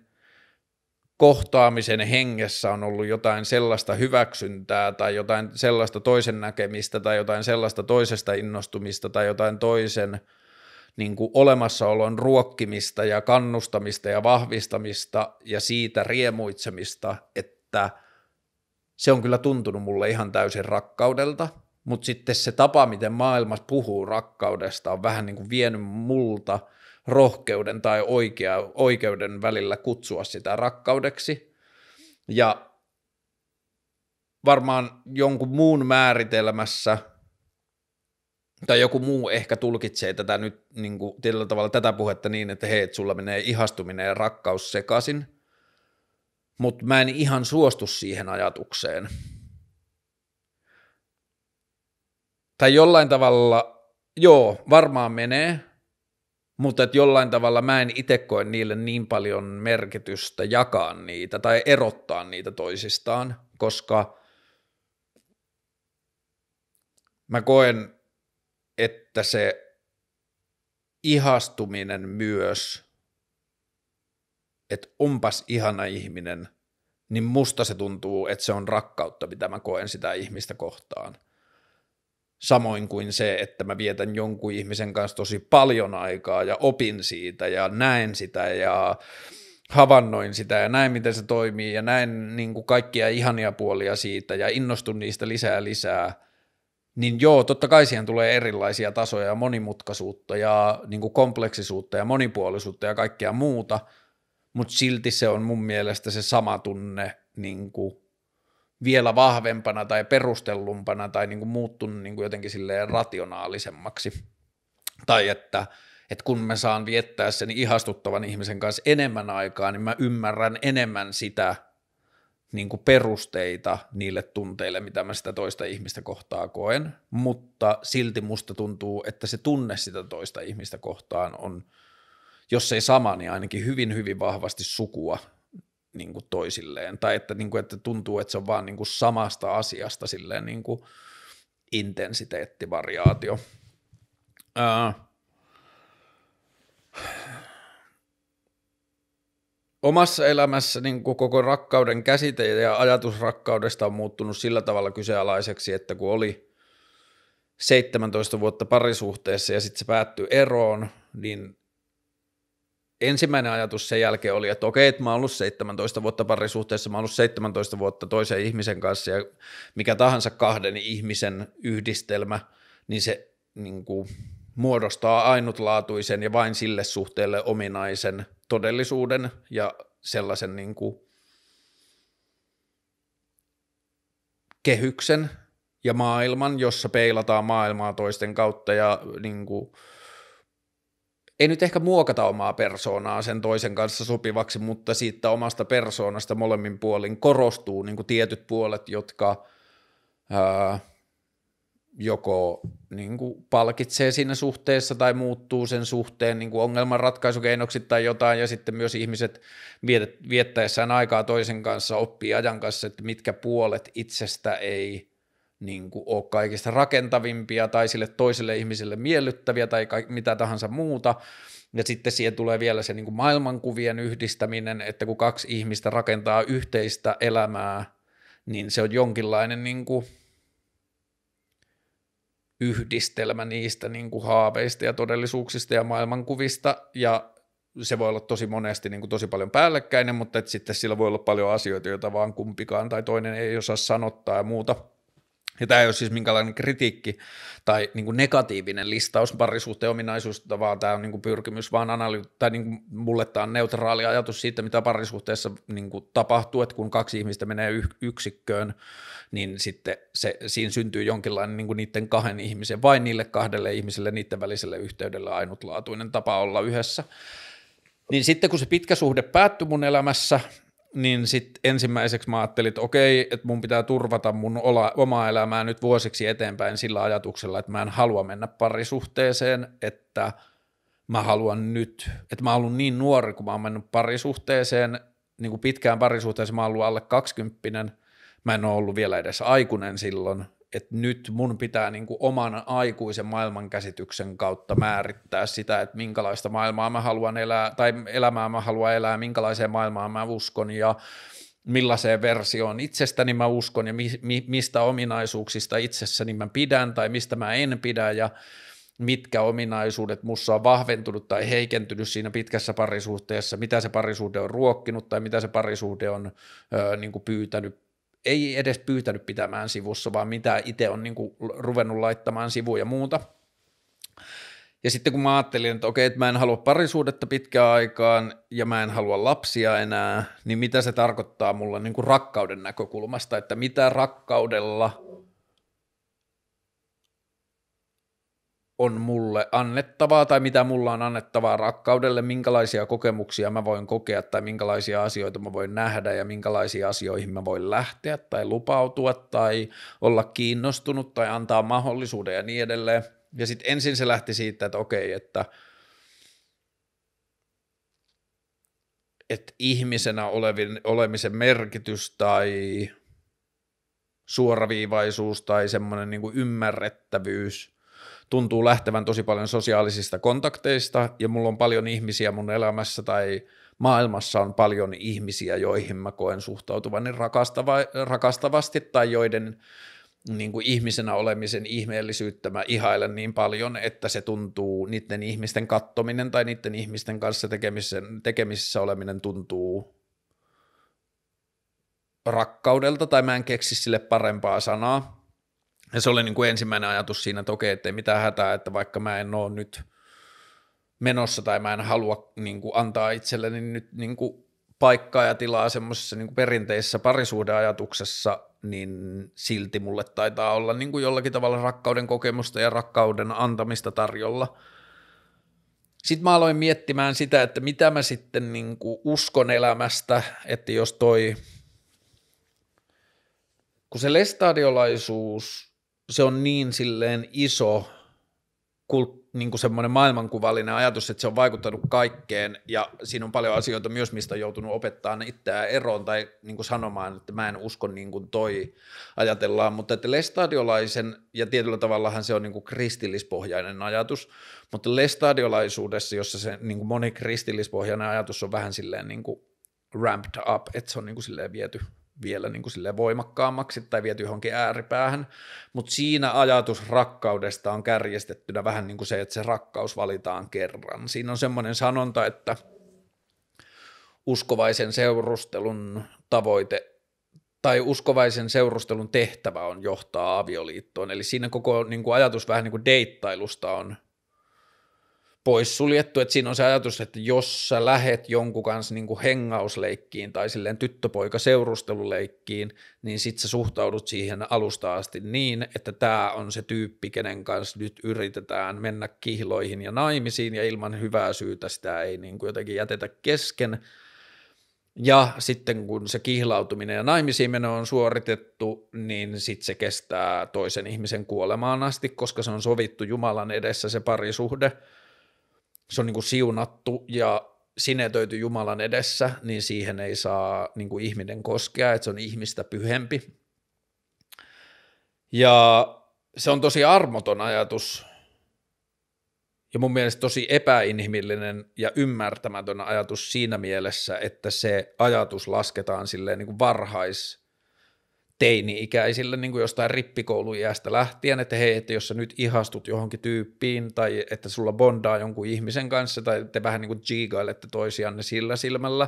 kohtaamisen hengessä on ollut jotain sellaista hyväksyntää tai jotain sellaista toisen näkemistä tai jotain sellaista toisesta innostumista tai jotain toisen niin kuin olemassaolon ruokkimista ja kannustamista ja vahvistamista ja siitä riemuitsemista, että se on kyllä tuntunut mulle ihan täysin rakkaudelta, mutta sitten se tapa, miten maailma puhuu rakkaudesta, on vähän niin kuin vienyt multa – rohkeuden tai oikea, oikeuden välillä kutsua sitä rakkaudeksi. Ja varmaan jonkun muun määritelmässä tai joku muu ehkä tulkitsee tätä nyt niin kuin, tietyllä tavalla tätä puhetta niin, että hei, että sulla menee ihastuminen ja rakkaus sekaisin, mutta mä en ihan suostu siihen ajatukseen. Tai jollain tavalla, joo, varmaan menee, mutta että jollain tavalla mä en itse koe niille niin paljon merkitystä jakaa niitä tai erottaa niitä toisistaan, koska mä koen, että se ihastuminen myös, että onpas ihana ihminen, niin musta se tuntuu, että se on rakkautta, mitä mä koen sitä ihmistä kohtaan – Samoin kuin se, että mä vietän jonkun ihmisen kanssa tosi paljon aikaa ja opin siitä ja näen sitä ja havainnoin sitä ja näin, miten se toimii ja näen niin kuin kaikkia ihania puolia siitä ja innostun niistä lisää lisää, niin joo, totta kai siihen tulee erilaisia tasoja ja monimutkaisuutta ja niin kuin kompleksisuutta ja monipuolisuutta ja kaikkea muuta, mutta silti se on mun mielestä se sama tunne niin kuin vielä vahvempana tai perustellumpana tai niin kuin muuttunut niin kuin jotenkin silleen rationaalisemmaksi. Tai että, että kun mä saan viettää sen ihastuttavan ihmisen kanssa enemmän aikaa, niin mä ymmärrän enemmän sitä niin kuin perusteita niille tunteille, mitä mä sitä toista ihmistä kohtaa koen, mutta silti musta tuntuu, että se tunne sitä toista ihmistä kohtaan on, jos ei sama, niin ainakin hyvin, hyvin vahvasti sukua niin kuin toisilleen, tai että, niin kuin, että tuntuu, että se on vaan niin kuin samasta asiasta silleen niin kuin intensiteettivariaatio. Ää, omassa elämässä niin kuin koko rakkauden käsite ja ajatus rakkaudesta on muuttunut sillä tavalla kyseenalaiseksi, että kun oli 17 vuotta parisuhteessa ja sitten se päättyy eroon, niin ensimmäinen ajatus sen jälkeen oli, että okei, että mä oon ollut 17 vuotta parisuhteessa, mä oon ollut 17 vuotta toisen ihmisen kanssa ja mikä tahansa kahden ihmisen yhdistelmä, niin se niin kuin, muodostaa ainutlaatuisen ja vain sille suhteelle ominaisen todellisuuden ja sellaisen niin kuin, kehyksen ja maailman, jossa peilataan maailmaa toisten kautta ja niin kuin, ei nyt ehkä muokata omaa persoonaa sen toisen kanssa sopivaksi, mutta siitä omasta persoonasta molemmin puolin korostuu niin kuin tietyt puolet, jotka ää, joko niin kuin palkitsee siinä suhteessa tai muuttuu sen suhteen niin kuin ongelman tai jotain, ja sitten myös ihmiset viettäessään aikaa toisen kanssa oppii ajan kanssa, että mitkä puolet itsestä ei – niin kuin ole kaikista rakentavimpia tai sille toiselle ihmiselle miellyttäviä tai ka- mitä tahansa muuta. Ja sitten siihen tulee vielä se niin kuin maailmankuvien yhdistäminen, että kun kaksi ihmistä rakentaa yhteistä elämää, niin se on jonkinlainen niin kuin yhdistelmä niistä niin kuin haaveista ja todellisuuksista ja maailmankuvista. Ja se voi olla tosi monesti niin kuin tosi paljon päällekkäinen, mutta että sitten sillä voi olla paljon asioita, joita vaan kumpikaan tai toinen ei osaa sanottaa ja muuta – ja tämä ei ole siis minkälainen kritiikki tai niin kuin negatiivinen listaus parisuhteen ominaisuudesta, vaan tämä on niin kuin pyrkimys vaan analy- tai niin kuin mulle tämä on neutraali ajatus siitä, mitä parisuhteessa niin kuin tapahtuu, että kun kaksi ihmistä menee yh- yksikköön, niin sitten se, siinä syntyy jonkinlainen niin kuin niiden kahden ihmisen, vain niille kahdelle ihmiselle, niiden väliselle yhteydelle ainutlaatuinen tapa olla yhdessä. Niin sitten kun se pitkä suhde päättyi mun elämässä, niin sitten ensimmäiseksi mä ajattelin, että okei, että mun pitää turvata mun ola, omaa elämää nyt vuosiksi eteenpäin sillä ajatuksella, että mä en halua mennä parisuhteeseen, että mä haluan nyt, että mä haluan niin nuori, kun mä oon mennyt parisuhteeseen, niin kuin pitkään parisuhteessa mä oon ollut alle 20, mä en ole ollut vielä edes aikuinen silloin, että nyt mun pitää niin kuin oman aikuisen maailmankäsityksen kautta määrittää sitä, että minkälaista maailmaa mä haluan elää, tai elämää mä haluan elää, minkälaiseen maailmaan mä uskon, ja millaiseen versioon itsestäni mä uskon, ja mi- mi- mistä ominaisuuksista itsessäni mä pidän, tai mistä mä en pidä, ja mitkä ominaisuudet mussa on vahventunut tai heikentynyt siinä pitkässä parisuhteessa, mitä se parisuhde on ruokkinut, tai mitä se parisuhde on öö, niin kuin pyytänyt ei edes pyytänyt pitämään sivussa, vaan mitä itse on niin kuin ruvennut laittamaan sivuja ja muuta. Ja sitten kun mä ajattelin, että okei, että mä en halua parisuudetta pitkään aikaan ja mä en halua lapsia enää, niin mitä se tarkoittaa mulle niin kuin rakkauden näkökulmasta, että mitä rakkaudella on mulle annettavaa tai mitä mulla on annettavaa rakkaudelle, minkälaisia kokemuksia mä voin kokea tai minkälaisia asioita mä voin nähdä ja minkälaisiin asioihin mä voin lähteä tai lupautua tai olla kiinnostunut tai antaa mahdollisuuden ja niin edelleen. Ja sitten ensin se lähti siitä, että okei, että että ihmisenä olevin, olemisen merkitys tai suoraviivaisuus tai semmoinen niin ymmärrettävyys – tuntuu lähtevän tosi paljon sosiaalisista kontakteista ja mulla on paljon ihmisiä mun elämässä tai maailmassa on paljon ihmisiä, joihin mä koen suhtautuvani niin rakastava, rakastavasti tai joiden niin kuin ihmisenä olemisen ihmeellisyyttä mä ihailen niin paljon, että se tuntuu, niiden ihmisten kattominen tai niiden ihmisten kanssa tekemisessä tekemisissä oleminen tuntuu rakkaudelta, tai mä en keksi sille parempaa sanaa, ja se oli niin kuin ensimmäinen ajatus siinä, että okei, ettei mitään hätää, että vaikka mä en ole nyt menossa tai mä en halua niin kuin antaa itselleni nyt niin kuin paikkaa ja tilaa semmoisessa niin perinteisessä parisuhdeajatuksessa, niin silti mulle taitaa olla niin kuin jollakin tavalla rakkauden kokemusta ja rakkauden antamista tarjolla. Sitten mä aloin miettimään sitä, että mitä mä sitten niin kuin uskon elämästä, että jos toi, kun se lestadiolaisuus se on niin silleen iso kult, niin kuin semmoinen maailmankuvallinen ajatus, että se on vaikuttanut kaikkeen ja siinä on paljon asioita myös, mistä on joutunut opettaa itseään eroon tai niin kuin sanomaan, että mä en usko niin kuin toi ajatellaan, mutta että lestadiolaisen ja tietyllä tavallahan se on niin kuin kristillispohjainen ajatus, mutta lestadiolaisuudessa, jossa se niin kuin moni kristillispohjainen ajatus on vähän silleen niin kuin ramped up, että se on niin kuin silleen viety vielä niin kuin sille voimakkaammaksi tai viety johonkin ääripäähän, mutta siinä ajatus rakkaudesta on kärjestettynä vähän niin kuin se, että se rakkaus valitaan kerran. Siinä on semmoinen sanonta, että uskovaisen seurustelun tavoite tai uskovaisen seurustelun tehtävä on johtaa avioliittoon. Eli siinä koko niin kuin ajatus vähän niin kuin deittailusta on – poissuljettu, että siinä on se ajatus, että jos sä lähet jonkun kanssa niin kuin hengausleikkiin tai silleen tyttöpoika-seurusteluleikkiin, niin sit sä suhtaudut siihen alusta asti niin, että tämä on se tyyppi, kenen kanssa nyt yritetään mennä kihloihin ja naimisiin ja ilman hyvää syytä sitä ei niin kuin jotenkin jätetä kesken. Ja sitten kun se kihlautuminen ja naimisiin meno on suoritettu, niin sitten se kestää toisen ihmisen kuolemaan asti, koska se on sovittu Jumalan edessä se parisuhde – se on niin kuin siunattu ja sinetöity Jumalan edessä, niin siihen ei saa niin kuin ihminen koskea, että se on ihmistä pyhempi. Ja se on tosi armoton ajatus ja mun mielestä tosi epäinhimillinen ja ymmärtämätön ajatus siinä mielessä, että se ajatus lasketaan silleen niin kuin varhais teini-ikäisille niin kuin jostain rippikoulujäästä lähtien, että hei, että jos sä nyt ihastut johonkin tyyppiin tai että sulla bondaa jonkun ihmisen kanssa tai te vähän niin kuin jigailette toisianne sillä silmällä,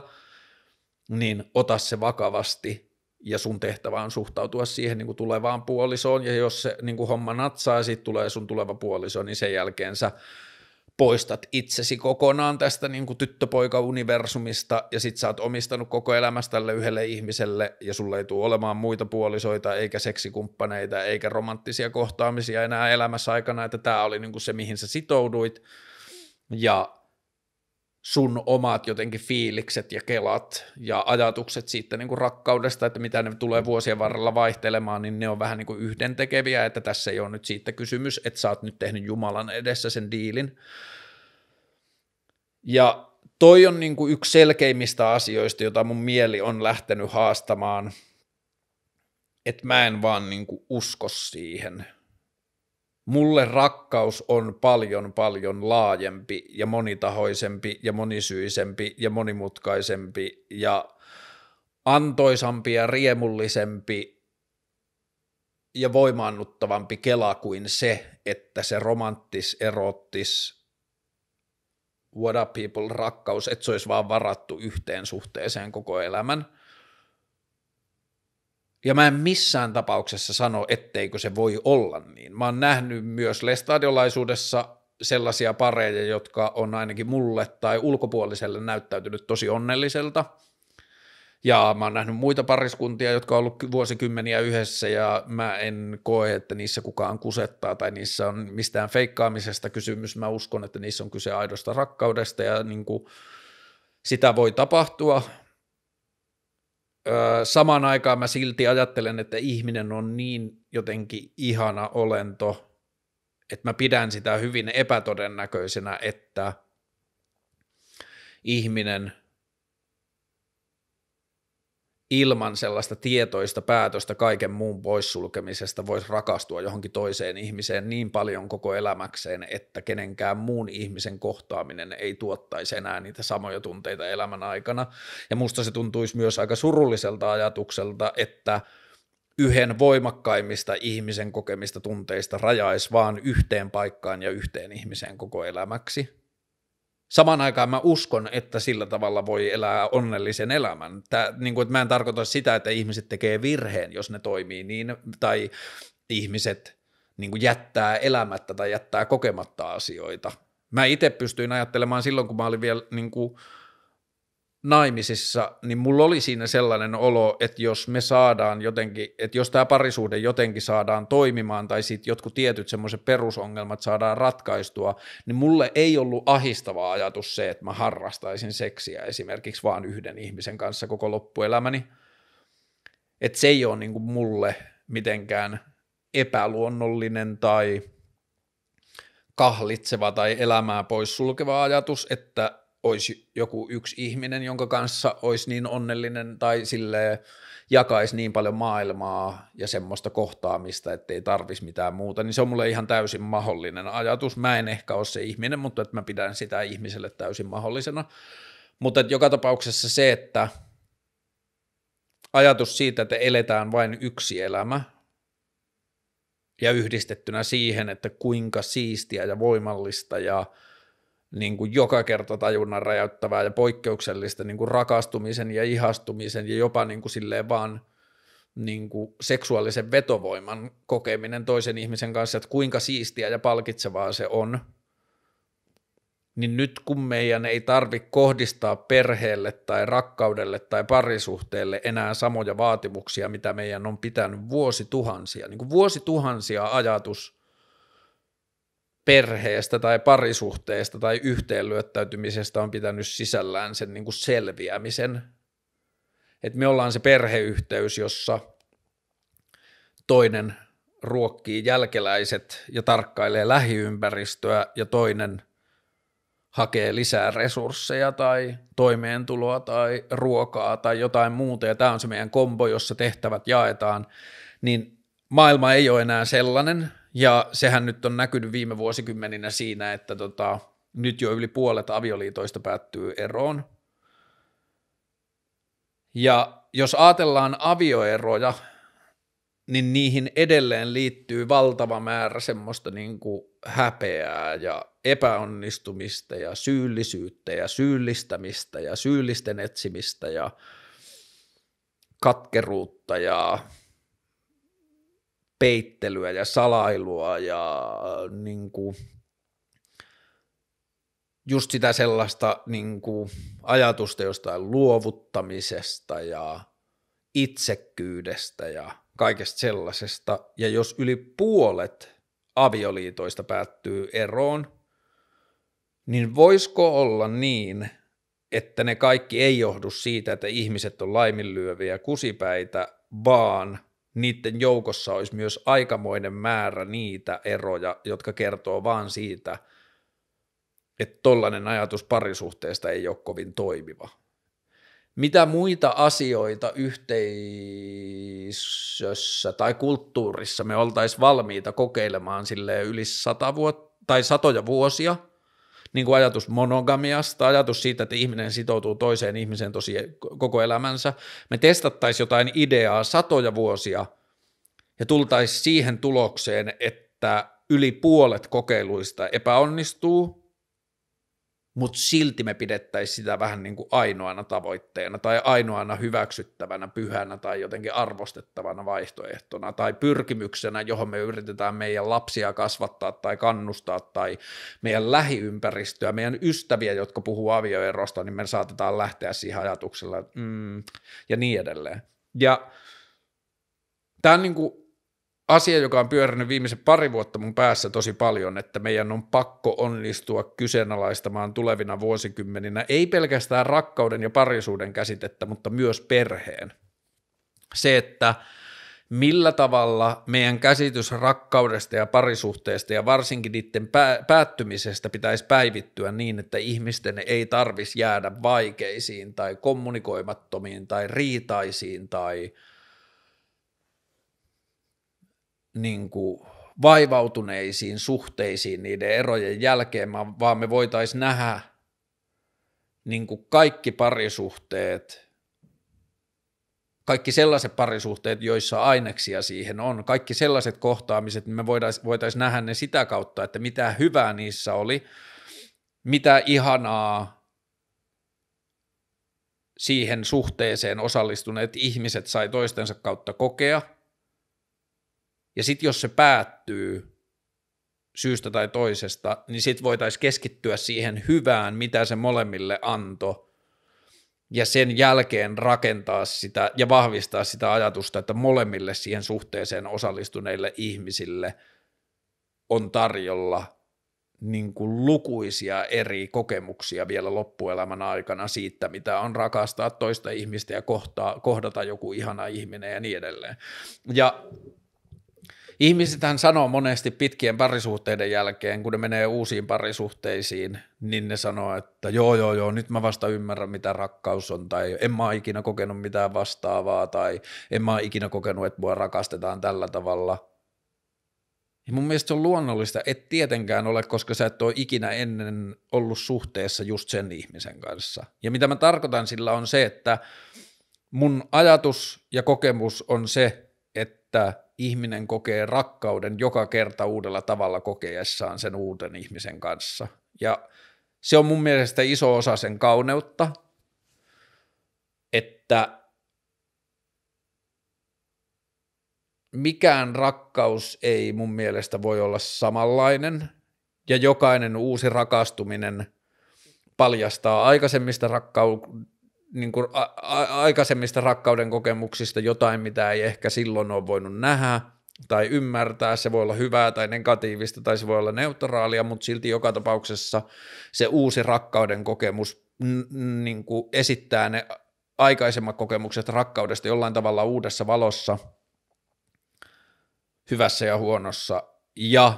niin ota se vakavasti ja sun tehtävä on suhtautua siihen niin kuin tulevaan puolisoon ja jos se niin kuin homma natsaa ja siitä tulee sun tuleva puoliso, niin sen jälkeen sä poistat itsesi kokonaan tästä niin kuin tyttöpoika-universumista ja sit sä oot omistanut koko elämästä tälle yhdelle ihmiselle ja sulle ei tule olemaan muita puolisoita eikä seksikumppaneita eikä romanttisia kohtaamisia enää elämässä aikana, että tämä oli niin kuin se, mihin sä sitouduit ja sun omat jotenkin fiilikset ja kelat ja ajatukset siitä niin kuin rakkaudesta, että mitä ne tulee mm. vuosien varrella vaihtelemaan, niin ne on vähän niin kuin yhdentekeviä, että tässä ei ole nyt siitä kysymys, että sä oot nyt tehnyt Jumalan edessä sen diilin. Ja toi on niin kuin yksi selkeimmistä asioista, jota mun mieli on lähtenyt haastamaan, että mä en vaan niin kuin usko siihen, mulle rakkaus on paljon paljon laajempi ja monitahoisempi ja monisyisempi ja monimutkaisempi ja antoisampi ja riemullisempi ja voimaannuttavampi kela kuin se, että se romanttis, erottis, what up people, rakkaus, että se olisi vaan varattu yhteen suhteeseen koko elämän – ja mä en missään tapauksessa sano, etteikö se voi olla niin. Mä oon nähnyt myös lestadiolaisuudessa sellaisia pareja, jotka on ainakin mulle tai ulkopuoliselle näyttäytynyt tosi onnelliselta. Ja mä oon nähnyt muita pariskuntia, jotka on ollut vuosikymmeniä yhdessä ja mä en koe, että niissä kukaan kusettaa tai niissä on mistään feikkaamisesta kysymys. Mä uskon, että niissä on kyse aidosta rakkaudesta ja niin kuin sitä voi tapahtua, samaan aikaan mä silti ajattelen, että ihminen on niin jotenkin ihana olento, että mä pidän sitä hyvin epätodennäköisenä, että ihminen – ilman sellaista tietoista päätöstä kaiken muun poissulkemisesta voisi rakastua johonkin toiseen ihmiseen niin paljon koko elämäkseen, että kenenkään muun ihmisen kohtaaminen ei tuottaisi enää niitä samoja tunteita elämän aikana. Ja musta se tuntuisi myös aika surulliselta ajatukselta, että yhden voimakkaimmista ihmisen kokemista tunteista rajaisi vaan yhteen paikkaan ja yhteen ihmiseen koko elämäksi samaan aikaan mä uskon, että sillä tavalla voi elää onnellisen elämän. Tää, niin kun, että mä en tarkoita sitä, että ihmiset tekee virheen, jos ne toimii niin, tai ihmiset niin jättää elämättä tai jättää kokematta asioita. Mä itse pystyin ajattelemaan silloin, kun mä olin vielä niin kun, naimisissa, niin mulla oli siinä sellainen olo, että jos me saadaan jotenkin, että jos tämä parisuhde jotenkin saadaan toimimaan tai sitten jotkut tietyt semmoiset perusongelmat saadaan ratkaistua, niin mulle ei ollut ahistava ajatus se, että mä harrastaisin seksiä esimerkiksi vaan yhden ihmisen kanssa koko loppuelämäni. Että se ei ole niin kuin mulle mitenkään epäluonnollinen tai kahlitseva tai elämää poissulkeva ajatus, että olisi joku yksi ihminen, jonka kanssa olisi niin onnellinen tai sille jakaisi niin paljon maailmaa ja semmoista kohtaamista, ettei tarvisi mitään muuta, niin se on mulle ihan täysin mahdollinen ajatus. Mä en ehkä ole se ihminen, mutta että mä pidän sitä ihmiselle täysin mahdollisena. Mutta että joka tapauksessa se, että ajatus siitä, että eletään vain yksi elämä, ja yhdistettynä siihen, että kuinka siistiä ja voimallista ja niin kuin joka kerta tajunnan räjäyttävää ja poikkeuksellista niin kuin rakastumisen ja ihastumisen ja jopa niin kuin silleen vaan niin kuin seksuaalisen vetovoiman kokeminen toisen ihmisen kanssa, että kuinka siistiä ja palkitsevaa se on, niin nyt kun meidän ei tarvi kohdistaa perheelle tai rakkaudelle tai parisuhteelle enää samoja vaatimuksia, mitä meidän on pitänyt vuosituhansia, niin kuin vuosituhansia ajatus – perheestä tai parisuhteesta tai yhteenlyöttäytymisestä on pitänyt sisällään sen niin kuin selviämisen. Et me ollaan se perheyhteys, jossa toinen ruokkii jälkeläiset ja tarkkailee lähiympäristöä ja toinen hakee lisää resursseja tai toimeentuloa tai ruokaa tai jotain muuta ja tämä on se meidän kombo, jossa tehtävät jaetaan, niin maailma ei ole enää sellainen – ja sehän nyt on näkynyt viime vuosikymmeninä siinä, että tota, nyt jo yli puolet avioliitoista päättyy eroon. Ja jos ajatellaan avioeroja, niin niihin edelleen liittyy valtava määrä semmoista niin kuin häpeää ja epäonnistumista ja syyllisyyttä ja syyllistämistä ja syyllisten etsimistä ja katkeruutta ja peittelyä ja salailua ja äh, niin kuin, just sitä sellaista niin kuin, ajatusta jostain luovuttamisesta ja itsekkyydestä ja kaikesta sellaisesta. Ja jos yli puolet avioliitoista päättyy eroon, niin voisiko olla niin, että ne kaikki ei johdu siitä, että ihmiset on laiminlyöviä kusipäitä, vaan – niiden joukossa olisi myös aikamoinen määrä niitä eroja, jotka kertoo vaan siitä, että tollainen ajatus parisuhteesta ei ole kovin toimiva. Mitä muita asioita yhteisössä tai kulttuurissa me oltaisiin valmiita kokeilemaan sille yli sata vuotta tai satoja vuosia – niin kuin ajatus monogamiasta, ajatus siitä, että ihminen sitoutuu toiseen ihmiseen tosi koko elämänsä, me testattaisiin jotain ideaa satoja vuosia ja tultaisiin siihen tulokseen, että yli puolet kokeiluista epäonnistuu – mutta silti me pidettäisiin sitä vähän niin kuin ainoana tavoitteena tai ainoana hyväksyttävänä, pyhänä tai jotenkin arvostettavana vaihtoehtona tai pyrkimyksenä, johon me yritetään meidän lapsia kasvattaa tai kannustaa tai meidän lähiympäristöä, meidän ystäviä, jotka puhuu avioerosta, niin me saatetaan lähteä siihen ajatuksella mm, ja niin edelleen. Ja tämä on niin kuin asia, joka on pyörinyt viimeisen pari vuotta mun päässä tosi paljon, että meidän on pakko onnistua kyseenalaistamaan tulevina vuosikymmeninä, ei pelkästään rakkauden ja parisuuden käsitettä, mutta myös perheen. Se, että millä tavalla meidän käsitys rakkaudesta ja parisuhteesta ja varsinkin niiden päättymisestä pitäisi päivittyä niin, että ihmisten ei tarvitsisi jäädä vaikeisiin tai kommunikoimattomiin tai riitaisiin tai – niin kuin vaivautuneisiin suhteisiin niiden erojen jälkeen, vaan me voitaisiin nähdä niin kuin kaikki parisuhteet, kaikki sellaiset parisuhteet, joissa aineksia siihen on, kaikki sellaiset kohtaamiset, niin me voitaisiin voitais nähdä ne sitä kautta, että mitä hyvää niissä oli, mitä ihanaa siihen suhteeseen osallistuneet ihmiset sai toistensa kautta kokea – ja sitten jos se päättyy syystä tai toisesta, niin sitten voitaisiin keskittyä siihen hyvään, mitä se molemmille antoi, ja sen jälkeen rakentaa sitä ja vahvistaa sitä ajatusta, että molemmille siihen suhteeseen osallistuneille ihmisille on tarjolla niin kuin lukuisia eri kokemuksia vielä loppuelämän aikana siitä, mitä on rakastaa toista ihmistä ja kohtaa, kohdata joku ihana ihminen ja niin edelleen. Ja ihmisethän sanoo monesti pitkien parisuhteiden jälkeen, kun ne menee uusiin parisuhteisiin, niin ne sanoo, että joo, joo, joo, nyt mä vasta ymmärrän, mitä rakkaus on, tai en mä ikinä kokenut mitään vastaavaa, tai en mä ikinä kokenut, että mua rakastetaan tällä tavalla. Ja mun mielestä se on luonnollista, et tietenkään ole, koska sä et ole ikinä ennen ollut suhteessa just sen ihmisen kanssa. Ja mitä mä tarkoitan sillä on se, että mun ajatus ja kokemus on se, että – ihminen kokee rakkauden joka kerta uudella tavalla kokeessaan sen uuden ihmisen kanssa. Ja se on mun mielestä iso osa sen kauneutta, että mikään rakkaus ei mun mielestä voi olla samanlainen, ja jokainen uusi rakastuminen paljastaa aikaisemmista rakkau- niin kuin a- a- aikaisemmista rakkauden kokemuksista jotain, mitä ei ehkä silloin ole voinut nähdä tai ymmärtää. Se voi olla hyvää tai negatiivista tai se voi olla neutraalia, mutta silti joka tapauksessa se uusi rakkauden kokemus n- niin kuin esittää ne aikaisemmat kokemukset rakkaudesta jollain tavalla uudessa valossa, hyvässä ja huonossa, ja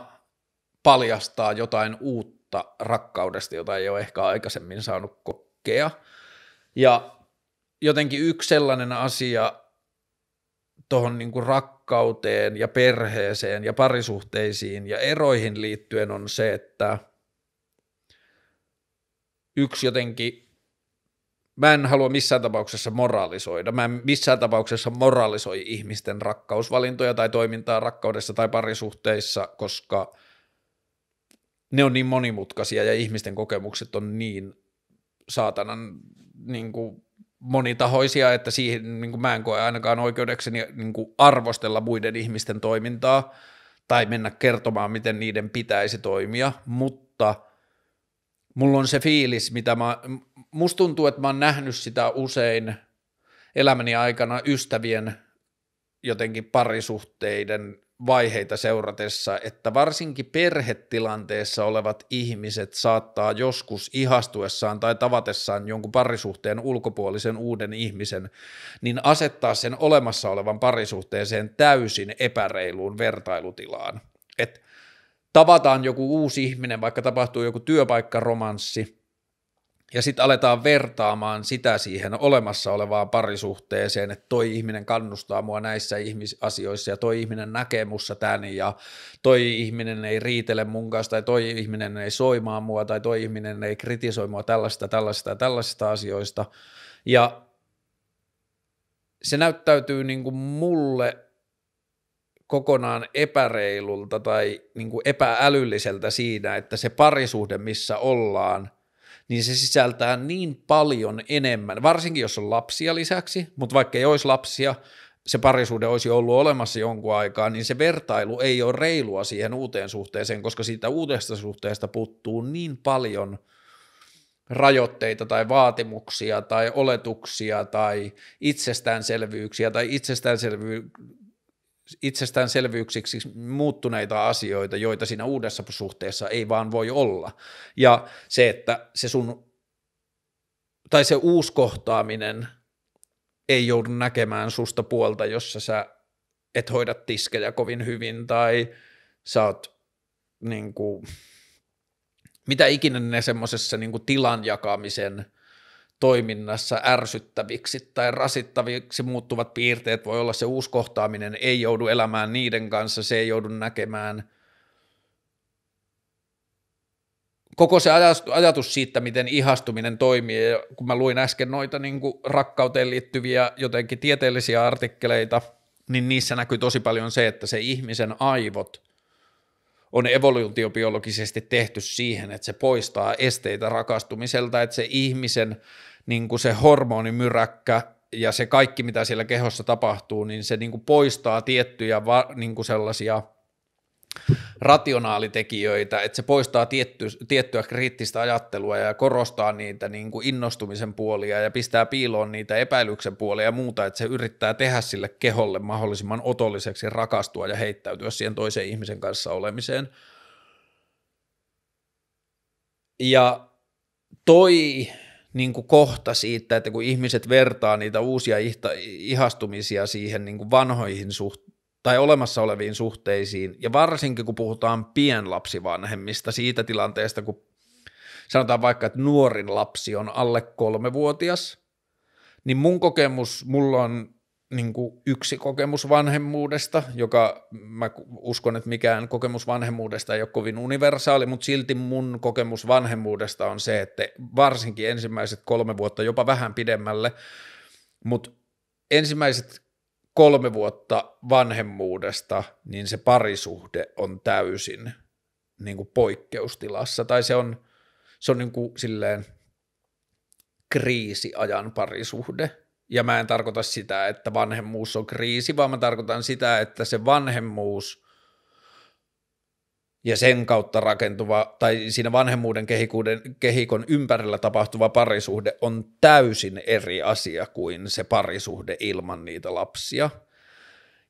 paljastaa jotain uutta rakkaudesta, jota ei ole ehkä aikaisemmin saanut kokea – ja jotenkin yksi sellainen asia tuohon niin rakkauteen ja perheeseen ja parisuhteisiin ja eroihin liittyen on se, että yksi jotenkin, mä en halua missään tapauksessa moralisoida, mä en missään tapauksessa moralisoi ihmisten rakkausvalintoja tai toimintaa rakkaudessa tai parisuhteissa, koska ne on niin monimutkaisia ja ihmisten kokemukset on niin saatanan niin kuin monitahoisia, että siihen niin kuin mä en koe ainakaan oikeudekseni niin kuin arvostella muiden ihmisten toimintaa tai mennä kertomaan, miten niiden pitäisi toimia, mutta mulla on se fiilis, mitä mä, musta tuntuu, että mä oon nähnyt sitä usein elämäni aikana ystävien jotenkin parisuhteiden vaiheita seuratessa, että varsinkin perhetilanteessa olevat ihmiset saattaa joskus ihastuessaan tai tavatessaan jonkun parisuhteen ulkopuolisen uuden ihmisen, niin asettaa sen olemassa olevan parisuhteeseen täysin epäreiluun vertailutilaan. Et tavataan joku uusi ihminen, vaikka tapahtuu joku työpaikkaromanssi, ja sitten aletaan vertaamaan sitä siihen olemassa olevaan parisuhteeseen, että toi ihminen kannustaa mua näissä ihmisasioissa ja toi ihminen näkee mussa tän ja toi ihminen ei riitele mun kanssa tai toi ihminen ei soimaa mua tai toi ihminen ei kritisoi mua tällaista, tällaista ja tällaisista asioista. Ja se näyttäytyy niin kuin mulle kokonaan epäreilulta tai niin kuin epäälylliseltä siinä, että se parisuhde, missä ollaan – niin se sisältää niin paljon enemmän, varsinkin jos on lapsia lisäksi, mutta vaikka ei olisi lapsia, se parisuhde olisi ollut olemassa jonkun aikaa, niin se vertailu ei ole reilua siihen uuteen suhteeseen, koska siitä uudesta suhteesta puuttuu niin paljon rajoitteita tai vaatimuksia tai oletuksia tai itsestäänselvyyksiä tai itsestäänselvyyksiä itsestäänselvyyksiksi muuttuneita asioita, joita siinä uudessa suhteessa ei vaan voi olla. Ja se, että se sun, tai se uuskohtaaminen ei joudu näkemään susta puolta, jossa sä et hoida tiskejä kovin hyvin tai sä oot niin kuin, mitä ikinä ne semmoisessa niin tilan jakamisen – toiminnassa ärsyttäviksi tai rasittaviksi muuttuvat piirteet voi olla se uusi kohtaaminen, ei joudu elämään niiden kanssa, se ei joudu näkemään. Koko se ajatus siitä, miten ihastuminen toimii, ja kun mä luin äsken noita niin kuin rakkauteen liittyviä jotenkin tieteellisiä artikkeleita, niin niissä näkyy tosi paljon se, että se ihmisen aivot – on evoluutiobiologisesti tehty siihen, että se poistaa esteitä rakastumiselta, että se ihmisen niin kuin se hormonimyräkkä ja se kaikki, mitä siellä kehossa tapahtuu, niin se niin kuin poistaa tiettyjä niin kuin sellaisia – rationaalitekijöitä, että se poistaa tietty, tiettyä kriittistä ajattelua ja korostaa niitä niin kuin innostumisen puolia ja pistää piiloon niitä epäilyksen puolia ja muuta, että se yrittää tehdä sille keholle mahdollisimman otolliseksi rakastua ja heittäytyä siihen toisen ihmisen kanssa olemiseen. Ja toi niin kuin kohta siitä, että kun ihmiset vertaa niitä uusia ihastumisia siihen niin kuin vanhoihin suhteen tai olemassa oleviin suhteisiin, ja varsinkin kun puhutaan pienlapsivanhemmista siitä tilanteesta, kun sanotaan vaikka, että nuorin lapsi on alle kolmevuotias, niin mun kokemus, mulla on niin kuin yksi kokemus vanhemmuudesta, joka mä uskon, että mikään kokemus vanhemmuudesta ei ole kovin universaali, mutta silti mun kokemus vanhemmuudesta on se, että varsinkin ensimmäiset kolme vuotta, jopa vähän pidemmälle, mutta ensimmäiset kolme vuotta vanhemmuudesta, niin se parisuhde on täysin niin kuin poikkeustilassa, tai se on, se on niin kuin silleen kriisiajan parisuhde. Ja mä en tarkoita sitä, että vanhemmuus on kriisi, vaan mä tarkoitan sitä, että se vanhemmuus – ja sen kautta rakentuva, tai siinä vanhemmuuden kehikuuden, kehikon ympärillä tapahtuva parisuhde on täysin eri asia kuin se parisuhde ilman niitä lapsia.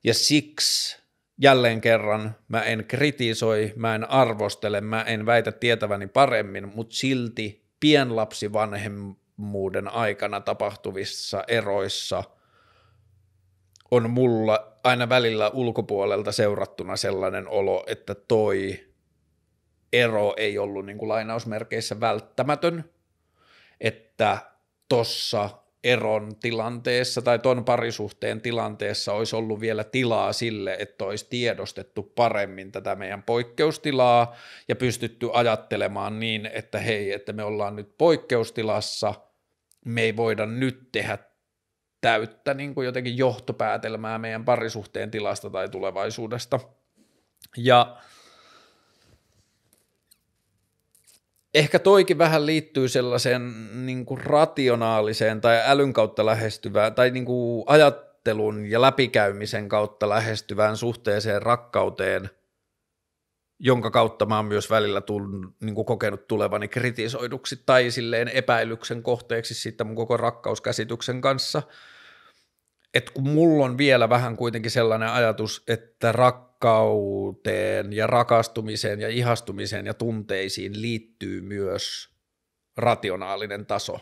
Ja siksi jälleen kerran mä en kritisoi, mä en arvostele, mä en väitä tietäväni paremmin, mutta silti pienlapsi vanhemmuuden aikana tapahtuvissa eroissa on mulla aina välillä ulkopuolelta seurattuna sellainen olo, että toi ero ei ollut niin kuin lainausmerkeissä välttämätön, että tossa eron tilanteessa tai tuon parisuhteen tilanteessa olisi ollut vielä tilaa sille, että olisi tiedostettu paremmin tätä meidän poikkeustilaa ja pystytty ajattelemaan niin, että hei, että me ollaan nyt poikkeustilassa, me ei voida nyt tehdä täyttä niin kuin jotenkin johtopäätelmää meidän parisuhteen tilasta tai tulevaisuudesta. Ja ehkä toikin vähän liittyy sellaiseen niin kuin rationaaliseen tai älyn kautta lähestyvään tai niin kuin ajattelun ja läpikäymisen kautta lähestyvään suhteeseen rakkauteen, jonka kautta mä oon myös välillä tullut, niin kuin kokenut tulevani kritisoiduksi tai silleen epäilyksen kohteeksi siitä mun koko rakkauskäsityksen kanssa. Että kun mulla on vielä vähän kuitenkin sellainen ajatus, että rak rakkauteen ja rakastumiseen ja ihastumiseen ja tunteisiin liittyy myös rationaalinen taso.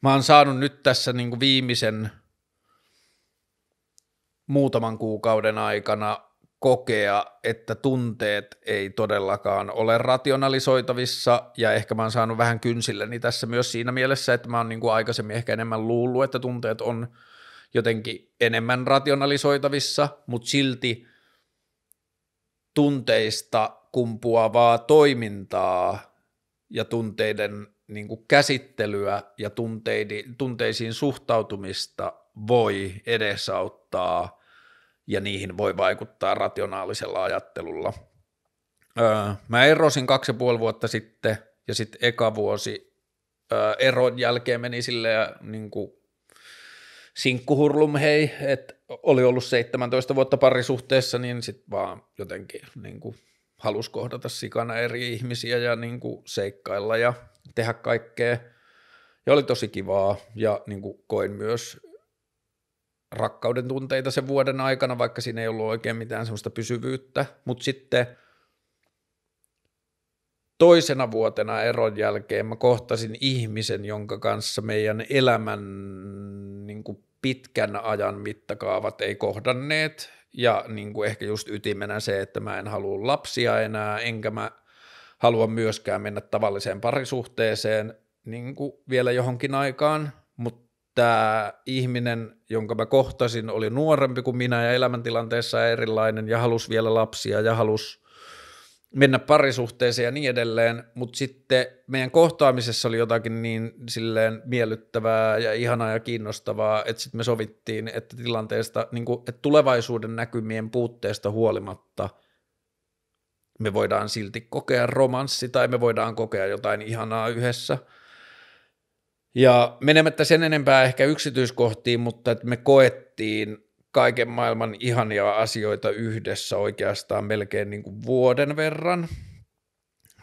Mä oon saanut nyt tässä niin kuin viimeisen muutaman kuukauden aikana kokea, että tunteet ei todellakaan ole rationalisoitavissa, ja ehkä mä oon saanut vähän kynsilleni tässä myös siinä mielessä, että mä oon niin kuin aikaisemmin ehkä enemmän luullut, että tunteet on jotenkin enemmän rationalisoitavissa, mutta silti tunteista kumpuavaa toimintaa ja tunteiden niin kuin käsittelyä ja tunteidi, tunteisiin suhtautumista voi edesauttaa ja niihin voi vaikuttaa rationaalisella ajattelulla. Öö, mä erosin kaksi ja puoli vuotta sitten ja sitten eka vuosi öö, eron jälkeen meni silleen niin kuin sinkkuhurlum hei, että oli ollut 17 vuotta parisuhteessa, niin sitten vaan jotenkin niin kuin, halusi kohdata sikana eri ihmisiä ja niin kuin, seikkailla ja tehdä kaikkea. Ja oli tosi kivaa ja niin kuin, koin myös rakkauden tunteita sen vuoden aikana, vaikka siinä ei ollut oikein mitään sellaista pysyvyyttä. Mutta sitten toisena vuotena eron jälkeen mä kohtasin ihmisen, jonka kanssa meidän elämän niin kuin, pitkän ajan mittakaavat ei kohdanneet ja niin kuin ehkä just ytimenä se, että mä en halua lapsia enää, enkä mä halua myöskään mennä tavalliseen parisuhteeseen niin kuin vielä johonkin aikaan, mutta tämä ihminen, jonka mä kohtasin, oli nuorempi kuin minä ja elämäntilanteessa erilainen ja halusi vielä lapsia ja halusi mennä parisuhteeseen ja niin edelleen, mutta sitten meidän kohtaamisessa oli jotakin niin silleen miellyttävää ja ihanaa ja kiinnostavaa, että sitten me sovittiin, että tilanteesta, niin kuin, että tulevaisuuden näkymien puutteesta huolimatta me voidaan silti kokea romanssi tai me voidaan kokea jotain ihanaa yhdessä. Ja menemättä sen enempää ehkä yksityiskohtiin, mutta että me koettiin kaiken maailman ihania asioita yhdessä oikeastaan melkein niin kuin vuoden verran,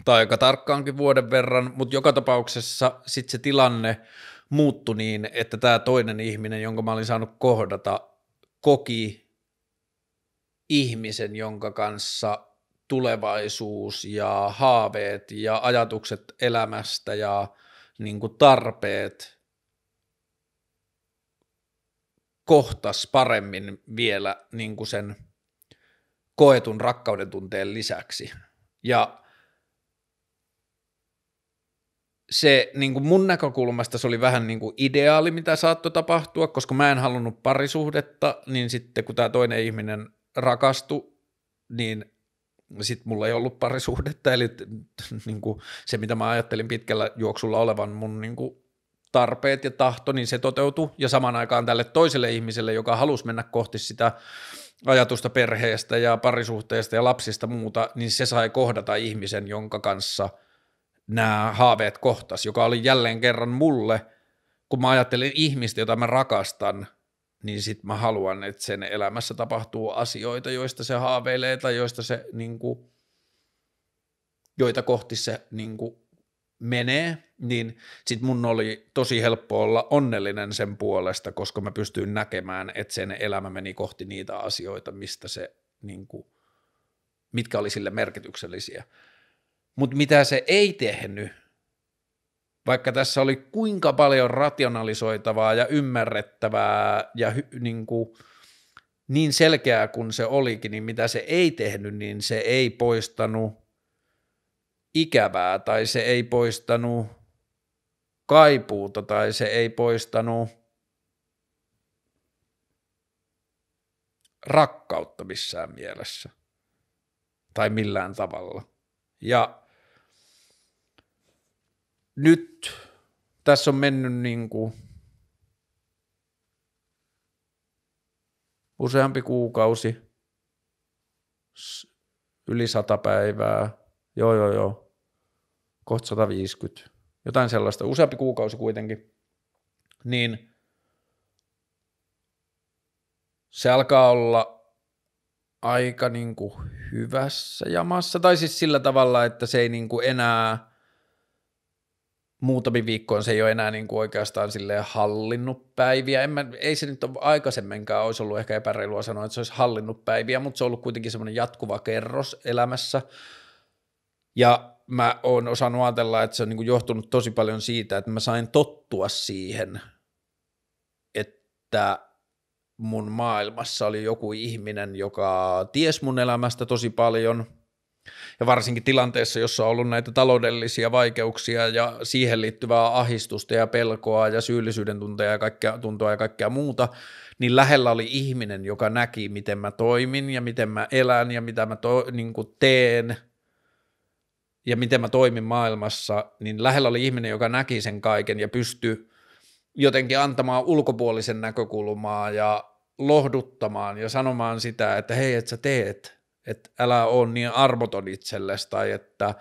tai aika tarkkaankin vuoden verran, mutta joka tapauksessa sitten se tilanne muuttui niin, että tämä toinen ihminen, jonka mä olin saanut kohdata, koki ihmisen, jonka kanssa tulevaisuus ja haaveet ja ajatukset elämästä ja niin kuin tarpeet kohtas paremmin vielä niin kuin sen koetun rakkauden tunteen lisäksi. Ja se niin kuin mun näkökulmasta se oli vähän niin kuin ideaali, mitä saattoi tapahtua, koska mä en halunnut parisuhdetta, niin sitten kun tämä toinen ihminen rakastui, niin sitten mulla ei ollut parisuhdetta, eli niin kuin se, mitä mä ajattelin pitkällä juoksulla olevan mun niin kuin tarpeet ja tahto, niin se toteutuu. Ja samaan aikaan tälle toiselle ihmiselle, joka halusi mennä kohti sitä ajatusta perheestä ja parisuhteesta ja lapsista muuta, niin se sai kohdata ihmisen, jonka kanssa nämä haaveet kohtas, joka oli jälleen kerran mulle, kun mä ajattelin ihmistä, jota mä rakastan, niin sit mä haluan, että sen elämässä tapahtuu asioita, joista se haaveilee tai joista se, niin kuin, joita kohti se niin kuin, menee, niin sitten mun oli tosi helppo olla onnellinen sen puolesta, koska mä pystyin näkemään, että sen elämä meni kohti niitä asioita, mistä se, niin kuin, mitkä oli sille merkityksellisiä. Mutta mitä se ei tehnyt, vaikka tässä oli kuinka paljon rationalisoitavaa ja ymmärrettävää ja hy, niin, kuin, niin selkeää kuin se olikin, niin mitä se ei tehnyt, niin se ei poistanut ikävää tai se ei poistanut kaipuuta tai se ei poistanut rakkautta missään mielessä tai millään tavalla. Ja nyt tässä on mennyt niin kuin useampi kuukausi, yli sata päivää, joo joo joo, kohta 150, jotain sellaista, useampi kuukausi kuitenkin, niin se alkaa olla aika niin kuin hyvässä jamassa, tai siis sillä tavalla, että se ei niin kuin enää muutamiin viikkoon se ei ole enää niin kuin oikeastaan hallinnut päiviä. En mä, ei se nyt ole aikaisemminkaan olisi ollut ehkä epäreilua sanoa, että se olisi hallinnut päiviä, mutta se on ollut kuitenkin semmoinen jatkuva kerros elämässä. Ja mä oon osannut ajatella, että se on niin johtunut tosi paljon siitä, että mä sain tottua siihen, että mun maailmassa oli joku ihminen, joka ties mun elämästä tosi paljon, ja varsinkin tilanteessa, jossa on ollut näitä taloudellisia vaikeuksia ja siihen liittyvää ahistusta ja pelkoa ja syyllisyyden tunteja ja kaikkea, tuntoa ja kaikkea muuta, niin lähellä oli ihminen, joka näki, miten mä toimin ja miten mä elän ja mitä mä to, niin teen – ja miten mä toimin maailmassa, niin lähellä oli ihminen, joka näki sen kaiken ja pystyi jotenkin antamaan ulkopuolisen näkökulmaa ja lohduttamaan ja sanomaan sitä, että hei, että sä teet, että älä ole niin armoton itsellesi tai että,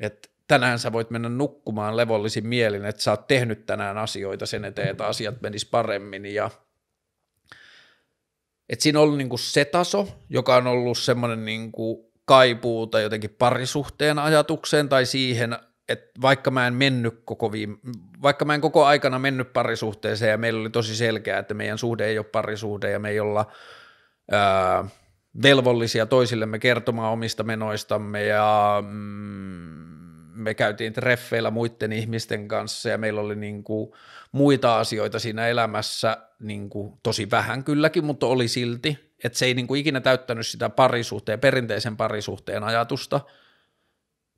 että tänään sä voit mennä nukkumaan levollisin mielin, että sä oot tehnyt tänään asioita sen eteen, että asiat menis paremmin ja että siinä on ollut niin kuin se taso, joka on ollut semmoinen niin kuin kaipuuta jotenkin parisuhteen ajatukseen tai siihen, että vaikka mä en mennyt koko viime, vaikka mä en koko aikana mennyt parisuhteeseen ja meillä oli tosi selkeää, että meidän suhde ei ole parisuhde ja me ei olla ää, velvollisia toisillemme kertomaan omista menoistamme ja mm, me käytiin treffeillä muiden ihmisten kanssa ja meillä oli niin kuin muita asioita siinä elämässä niin kuin tosi vähän kylläkin, mutta oli silti että se ei niin kuin ikinä täyttänyt sitä parisuhteen, perinteisen parisuhteen ajatusta,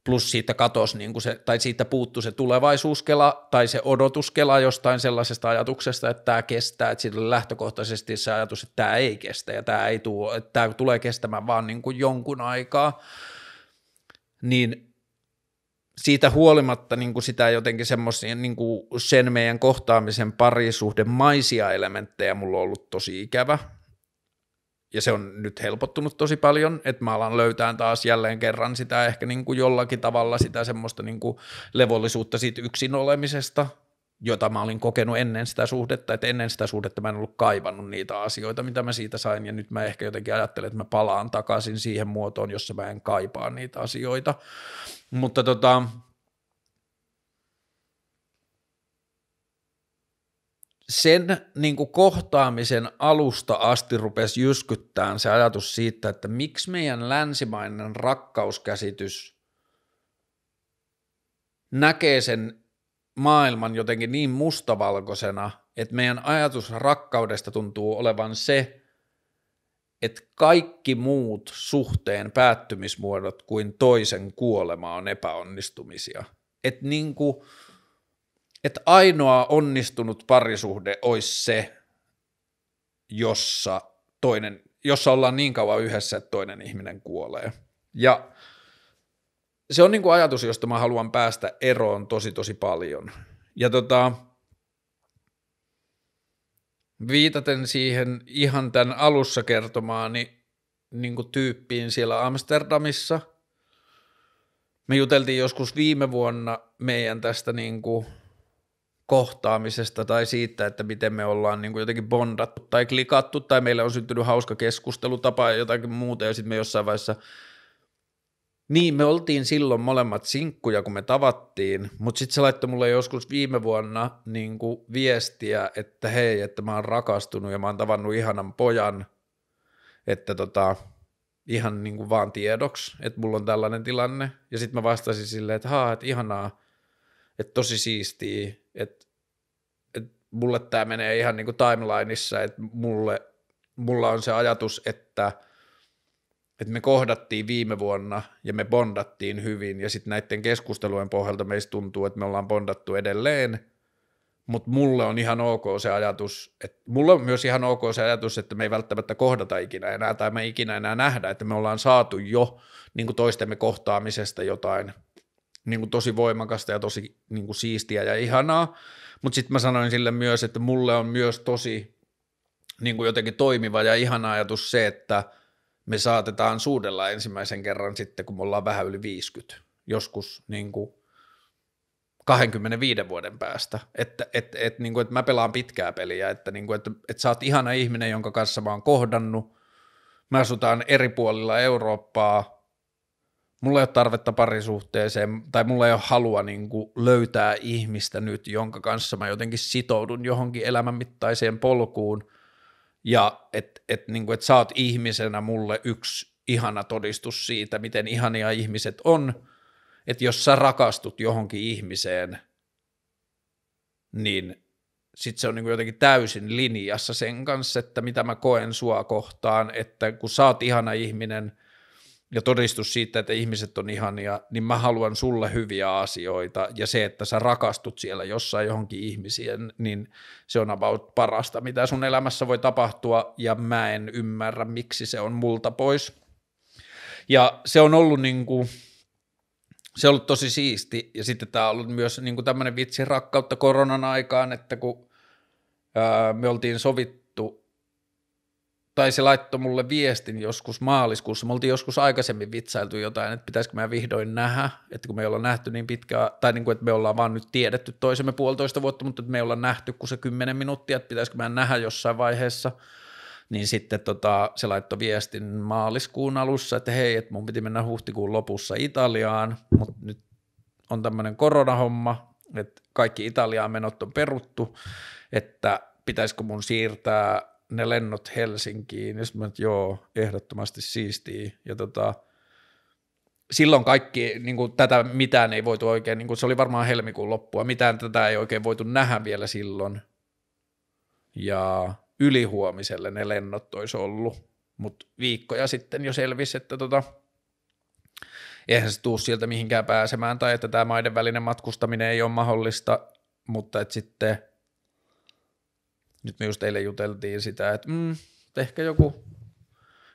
plus siitä katosi, niin kuin se, tai siitä puuttu se tulevaisuuskela tai se odotuskela jostain sellaisesta ajatuksesta, että tämä kestää, että sillä lähtökohtaisesti se ajatus, että tämä ei kestä ja tämä, ei tuo, että tämä tulee kestämään vaan niin kuin jonkun aikaa, niin siitä huolimatta niin kuin sitä jotenkin semmoisia niin kuin sen meidän kohtaamisen parisuhde maisia elementtejä mulla on ollut tosi ikävä, ja se on nyt helpottunut tosi paljon, että mä alan löytää taas jälleen kerran sitä ehkä niin kuin jollakin tavalla sitä semmoista niin kuin levollisuutta siitä yksin olemisesta, jota mä olin kokenut ennen sitä suhdetta, että ennen sitä suhdetta mä en ollut kaivannut niitä asioita, mitä mä siitä sain, ja nyt mä ehkä jotenkin ajattelen, että mä palaan takaisin siihen muotoon, jossa mä en kaipaa niitä asioita, mutta tota, sen niin kuin kohtaamisen alusta asti rupesi jyskyttään se ajatus siitä, että miksi meidän länsimainen rakkauskäsitys näkee sen maailman jotenkin niin mustavalkoisena, että meidän ajatus rakkaudesta tuntuu olevan se, että kaikki muut suhteen päättymismuodot kuin toisen kuolema on epäonnistumisia. Että niin kuin – että ainoa onnistunut parisuhde olisi se, jossa, toinen, jossa ollaan niin kauan yhdessä, että toinen ihminen kuolee. Ja se on niin kuin ajatus, josta mä haluan päästä eroon tosi tosi paljon. Ja tota, viitaten siihen ihan tämän alussa kertomaani niin kuin tyyppiin siellä Amsterdamissa, me juteltiin joskus viime vuonna meidän tästä niin kuin – kohtaamisesta tai siitä, että miten me ollaan niin kuin jotenkin bondattu tai klikattu tai meillä on syntynyt hauska keskustelutapa ja jotakin muuta ja sitten me jossain vaiheessa niin, me oltiin silloin molemmat sinkkuja, kun me tavattiin, mutta sitten se laittoi mulle joskus viime vuonna niin kuin viestiä, että hei, että mä oon rakastunut ja mä oon tavannut ihanan pojan, että tota, ihan niin kuin vaan tiedoksi, että mulla on tällainen tilanne. Ja sitten mä vastasin silleen, että haa, että ihanaa, että tosi siistiä, että, että mulle tämä menee ihan niin kuin timelineissa, että mulle, mulla on se ajatus, että, että me kohdattiin viime vuonna ja me bondattiin hyvin ja sitten näiden keskustelujen pohjalta meistä tuntuu, että me ollaan bondattu edelleen, mutta mulle on ihan ok se ajatus, että mulla on myös ihan ok se ajatus, että me ei välttämättä kohdata ikinä enää tai me ei ikinä enää nähdä, että me ollaan saatu jo niin kuin toistemme kohtaamisesta jotain – niin kuin tosi voimakasta ja tosi niin kuin siistiä ja ihanaa, mutta sitten mä sanoin sille myös, että mulle on myös tosi niin kuin jotenkin toimiva ja ihana ajatus se, että me saatetaan suudella ensimmäisen kerran sitten, kun me ollaan vähän yli 50, joskus niin kuin 25 vuoden päästä, että et, et, niin kuin, että mä pelaan pitkää peliä, että, niin kuin, että, että sä oot ihana ihminen, jonka kanssa mä oon kohdannut, me asutaan eri puolilla Eurooppaa, mulla ei ole tarvetta parisuhteeseen tai mulla ei ole halua niin kuin löytää ihmistä nyt, jonka kanssa mä jotenkin sitoudun johonkin elämänmittaiseen polkuun ja että et, niin et sä oot ihmisenä mulle yksi ihana todistus siitä, miten ihania ihmiset on, että jos sä rakastut johonkin ihmiseen, niin sitten se on niin jotenkin täysin linjassa sen kanssa, että mitä mä koen sua kohtaan, että kun sä oot ihana ihminen – ja todistus siitä, että ihmiset on ihania, niin mä haluan sulle hyviä asioita ja se, että sä rakastut siellä jossain johonkin ihmisiin, niin se on about parasta, mitä sun elämässä voi tapahtua ja mä en ymmärrä, miksi se on multa pois. Ja se on ollut niin kuin, se on ollut tosi siisti ja sitten tämä on ollut myös niin tämmöinen vitsi rakkautta koronan aikaan, että kun ää, me oltiin sovittu, tai se laittoi mulle viestin joskus maaliskuussa, me oltiin joskus aikaisemmin vitsailtu jotain, että pitäisikö mä vihdoin nähdä, että kun me ollaan nähty niin pitkään, tai niin kuin, että me ollaan vaan nyt tiedetty toisemme puolitoista vuotta, mutta että me ollaan nähty kuin se kymmenen minuuttia, että pitäisikö mä nähdä jossain vaiheessa, niin sitten tota, se laittoi viestin maaliskuun alussa, että hei, että mun piti mennä huhtikuun lopussa Italiaan, mutta nyt on tämmöinen koronahomma, että kaikki Italiaan menot on peruttu, että pitäisikö mun siirtää ne lennot Helsinkiin, ja sitten mä, että joo, ehdottomasti siistiä, ja tota, silloin kaikki, niin kuin, tätä mitään ei voitu oikein, niin kuin, se oli varmaan helmikuun loppua, mitään tätä ei oikein voitu nähdä vielä silloin, ja ylihuomiselle ne lennot olisi ollut, mutta viikkoja sitten jo selvisi, että tota, eihän se tule sieltä mihinkään pääsemään, tai että tämä maiden välinen matkustaminen ei ole mahdollista, mutta että sitten nyt me just eilen juteltiin sitä, että mm, ehkä joku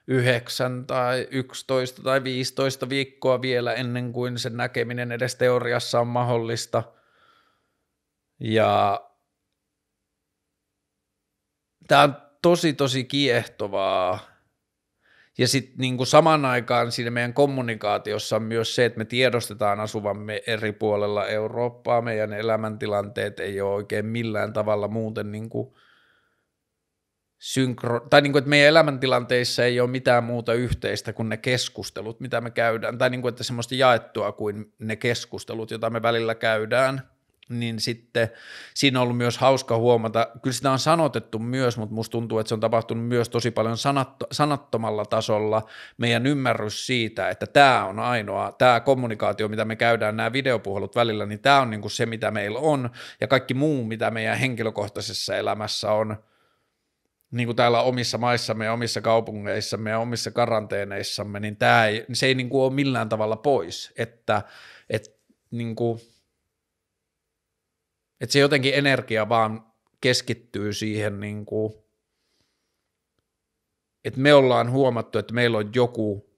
9 tai 11 tai 15 viikkoa vielä ennen kuin sen näkeminen edes teoriassa on mahdollista. Ja tämä on tosi tosi kiehtovaa. Ja sitten niin saman aikaan siinä meidän kommunikaatiossa on myös se, että me tiedostetaan asuvamme eri puolella Eurooppaa, meidän elämäntilanteet ei ole oikein millään tavalla muuten niin kuin – synkro... tai niin kuin, että meidän elämäntilanteissa ei ole mitään muuta yhteistä kuin ne keskustelut, mitä me käydään, tai niin kuin, että semmoista jaettua kuin ne keskustelut, joita me välillä käydään, niin sitten siinä on ollut myös hauska huomata, kyllä sitä on sanotettu myös, mutta musta tuntuu, että se on tapahtunut myös tosi paljon sanatto, sanattomalla tasolla, meidän ymmärrys siitä, että tämä on ainoa, tämä kommunikaatio, mitä me käydään, nämä videopuhelut välillä, niin tämä on niin kuin se, mitä meillä on, ja kaikki muu, mitä meidän henkilökohtaisessa elämässä on, niin kuin täällä omissa maissamme ja omissa kaupungeissamme ja omissa karanteeneissamme, niin tämä ei, se ei niin kuin ole millään tavalla pois, että, että, niin kuin, että se jotenkin energia vaan keskittyy siihen, niin kuin, että me ollaan huomattu, että meillä on joku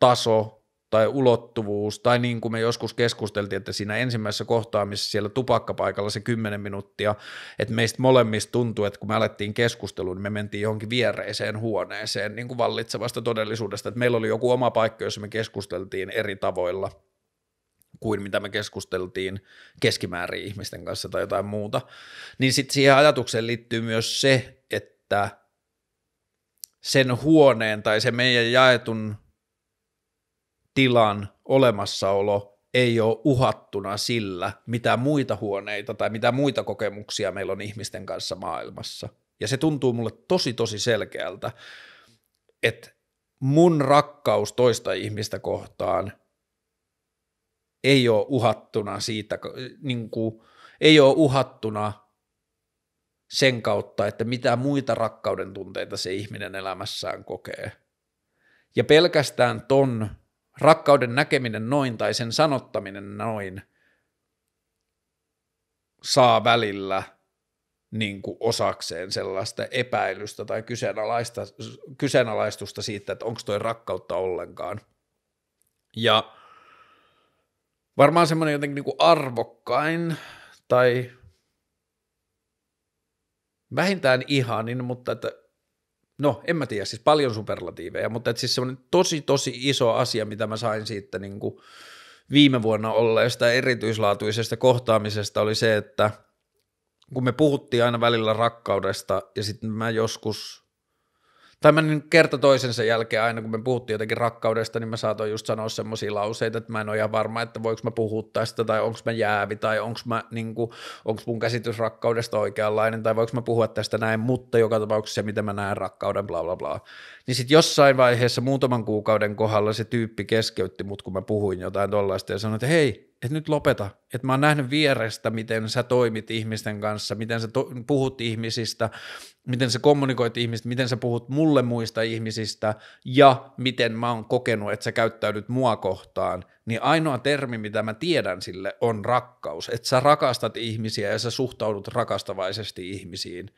taso tai ulottuvuus, tai niin kuin me joskus keskusteltiin, että siinä ensimmäisessä kohtaamisessa siellä tupakkapaikalla se 10 minuuttia, että meistä molemmista tuntuu, että kun me alettiin keskusteluun, niin me mentiin johonkin viereiseen huoneeseen niin kuin vallitsevasta todellisuudesta, että meillä oli joku oma paikka, jossa me keskusteltiin eri tavoilla kuin mitä me keskusteltiin keskimäärin ihmisten kanssa tai jotain muuta, niin sitten siihen ajatukseen liittyy myös se, että sen huoneen tai se meidän jaetun tilan olemassaolo ei ole uhattuna sillä, mitä muita huoneita tai mitä muita kokemuksia meillä on ihmisten kanssa maailmassa. Ja se tuntuu mulle tosi tosi selkeältä, että mun rakkaus toista ihmistä kohtaan ei ole uhattuna siitä, niin kuin, ei ole uhattuna sen kautta, että mitä muita rakkauden tunteita se ihminen elämässään kokee. Ja pelkästään ton rakkauden näkeminen noin tai sen sanottaminen noin saa välillä niin kuin osakseen sellaista epäilystä tai kyseenalaista, kyseenalaistusta siitä, että onko toi rakkautta ollenkaan. Ja varmaan semmoinen jotenkin niin kuin arvokkain tai vähintään ihanin, mutta että no en mä tiedä, siis paljon superlatiiveja, mutta et siis semmoinen tosi tosi iso asia, mitä mä sain siitä niin kuin viime vuonna olleesta erityislaatuisesta kohtaamisesta oli se, että kun me puhuttiin aina välillä rakkaudesta ja sitten mä joskus tai mä nyt niin kerta toisensa jälkeen aina, kun me puhuttiin jotenkin rakkaudesta, niin mä saatoin just sanoa semmoisia lauseita, että mä en ole ihan varma, että voiko mä puhua tästä, tai onko mä jäävi, tai onko mä niin onks mun käsitys rakkaudesta oikeanlainen, tai voiko mä puhua tästä näin, mutta joka tapauksessa se, miten mä näen rakkauden, bla bla bla. Niin sitten jossain vaiheessa muutaman kuukauden kohdalla se tyyppi keskeytti mut, kun mä puhuin jotain tollaista, ja sanoi, että hei, että nyt lopeta, että mä oon nähnyt vierestä, miten sä toimit ihmisten kanssa, miten sä to- puhut ihmisistä, miten sä kommunikoit ihmistä, miten sä puhut mulle muista ihmisistä ja miten mä oon kokenut, että sä käyttäydyt mua kohtaan, niin ainoa termi, mitä mä tiedän sille, on rakkaus, että sä rakastat ihmisiä ja sä suhtaudut rakastavaisesti ihmisiin,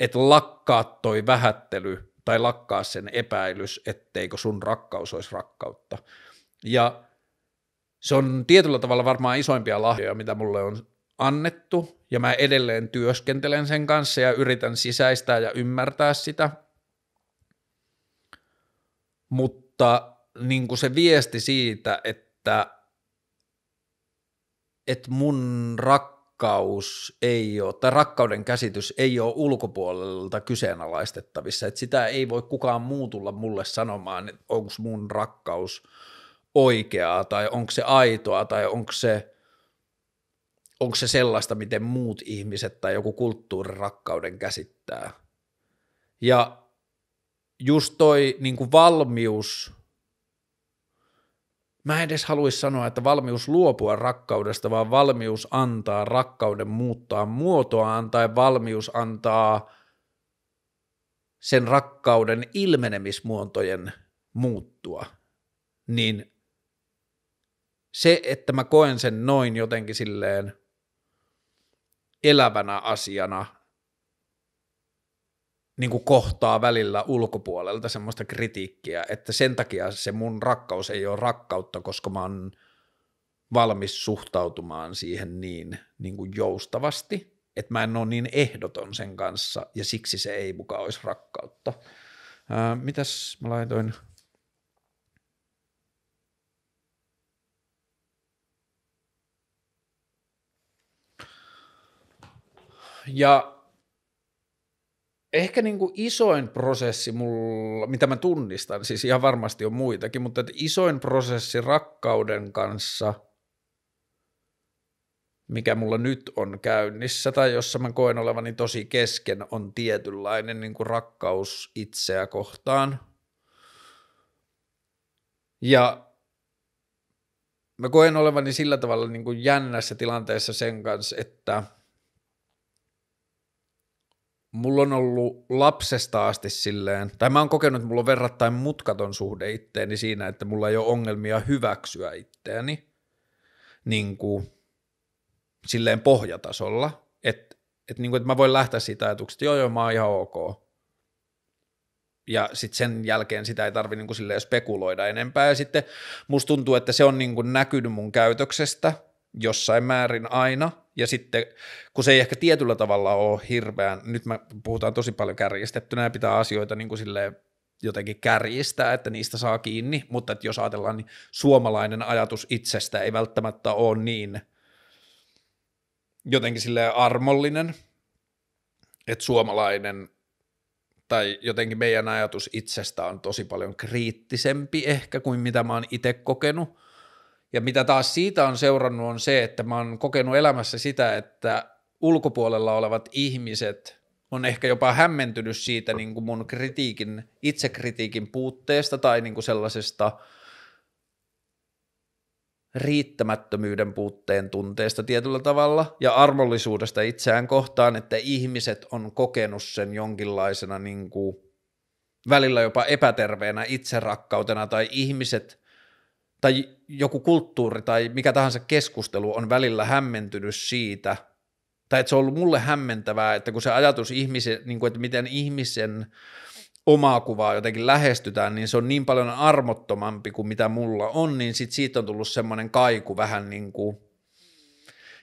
että lakkaa toi vähättely tai lakkaa sen epäilys, etteikö sun rakkaus olisi rakkautta. Ja se on tietyllä tavalla varmaan isoimpia lahjoja, mitä mulle on annettu, ja mä edelleen työskentelen sen kanssa ja yritän sisäistää ja ymmärtää sitä. Mutta niin kuin se viesti siitä, että, että mun rakkaus ei ole, tai rakkauden käsitys ei ole ulkopuolelta kyseenalaistettavissa, että sitä ei voi kukaan muu tulla mulle sanomaan, että onko mun rakkaus – oikeaa tai onko se aitoa tai onko se, onko se sellaista, miten muut ihmiset tai joku kulttuurirakkauden käsittää. Ja just toi niin kuin valmius, mä en edes haluaisi sanoa, että valmius luopua rakkaudesta, vaan valmius antaa rakkauden muuttaa muotoaan tai valmius antaa sen rakkauden ilmenemismuotojen muuttua, niin se, että mä koen sen noin jotenkin silleen elävänä asiana, niin kuin kohtaa välillä ulkopuolelta semmoista kritiikkiä, että sen takia se mun rakkaus ei ole rakkautta, koska mä oon valmis suhtautumaan siihen niin, niin kuin joustavasti, että mä en ole niin ehdoton sen kanssa ja siksi se ei mukaan olisi rakkautta. Ää, mitäs mä laitoin? Ja ehkä niin kuin isoin prosessi mulla, mitä mä tunnistan, siis ihan varmasti on muitakin, mutta että isoin prosessi rakkauden kanssa, mikä mulla nyt on käynnissä tai jossa mä koen olevani tosi kesken, on tietynlainen niin kuin rakkaus itseä kohtaan. Ja mä koen olevani sillä tavalla niin kuin jännässä tilanteessa sen kanssa, että – mulla on ollut lapsesta asti silleen, tai mä oon kokenut, että mulla on verrattain mutkaton suhde itteeni siinä, että mulla ei ole ongelmia hyväksyä itteeni niin kuin, silleen pohjatasolla, että et, niin et että mä voin lähteä siitä ajatuksesta, että joo joo, mä oon ihan ok. Ja sitten sen jälkeen sitä ei tarvi niin kuin silleen spekuloida enempää, ja sitten musta tuntuu, että se on niin kuin näkynyt mun käytöksestä jossain määrin aina – ja sitten kun se ei ehkä tietyllä tavalla ole hirveän, nyt me puhutaan tosi paljon kärjistettynä ja pitää asioita niin kuin silleen jotenkin kärjistää, että niistä saa kiinni, mutta että jos ajatellaan, niin suomalainen ajatus itsestä ei välttämättä ole niin jotenkin sille armollinen, että suomalainen tai jotenkin meidän ajatus itsestä on tosi paljon kriittisempi ehkä kuin mitä mä oon itse kokenut, ja mitä taas siitä on seurannut on se, että mä oon kokenut elämässä sitä, että ulkopuolella olevat ihmiset on ehkä jopa hämmentynyt siitä niin kuin mun kritiikin, itsekritiikin puutteesta tai niin kuin sellaisesta riittämättömyyden puutteen tunteesta tietyllä tavalla ja armollisuudesta itseään kohtaan, että ihmiset on kokenut sen jonkinlaisena niin kuin välillä jopa epäterveenä itserakkautena tai ihmiset – tai joku kulttuuri tai mikä tahansa keskustelu on välillä hämmentynyt siitä, tai että se on ollut mulle hämmentävää, että kun se ajatus ihmisen, niin kuin, että miten ihmisen omaa kuvaa jotenkin lähestytään, niin se on niin paljon armottomampi kuin mitä mulla on, niin sit siitä on tullut semmoinen kaiku vähän niin kuin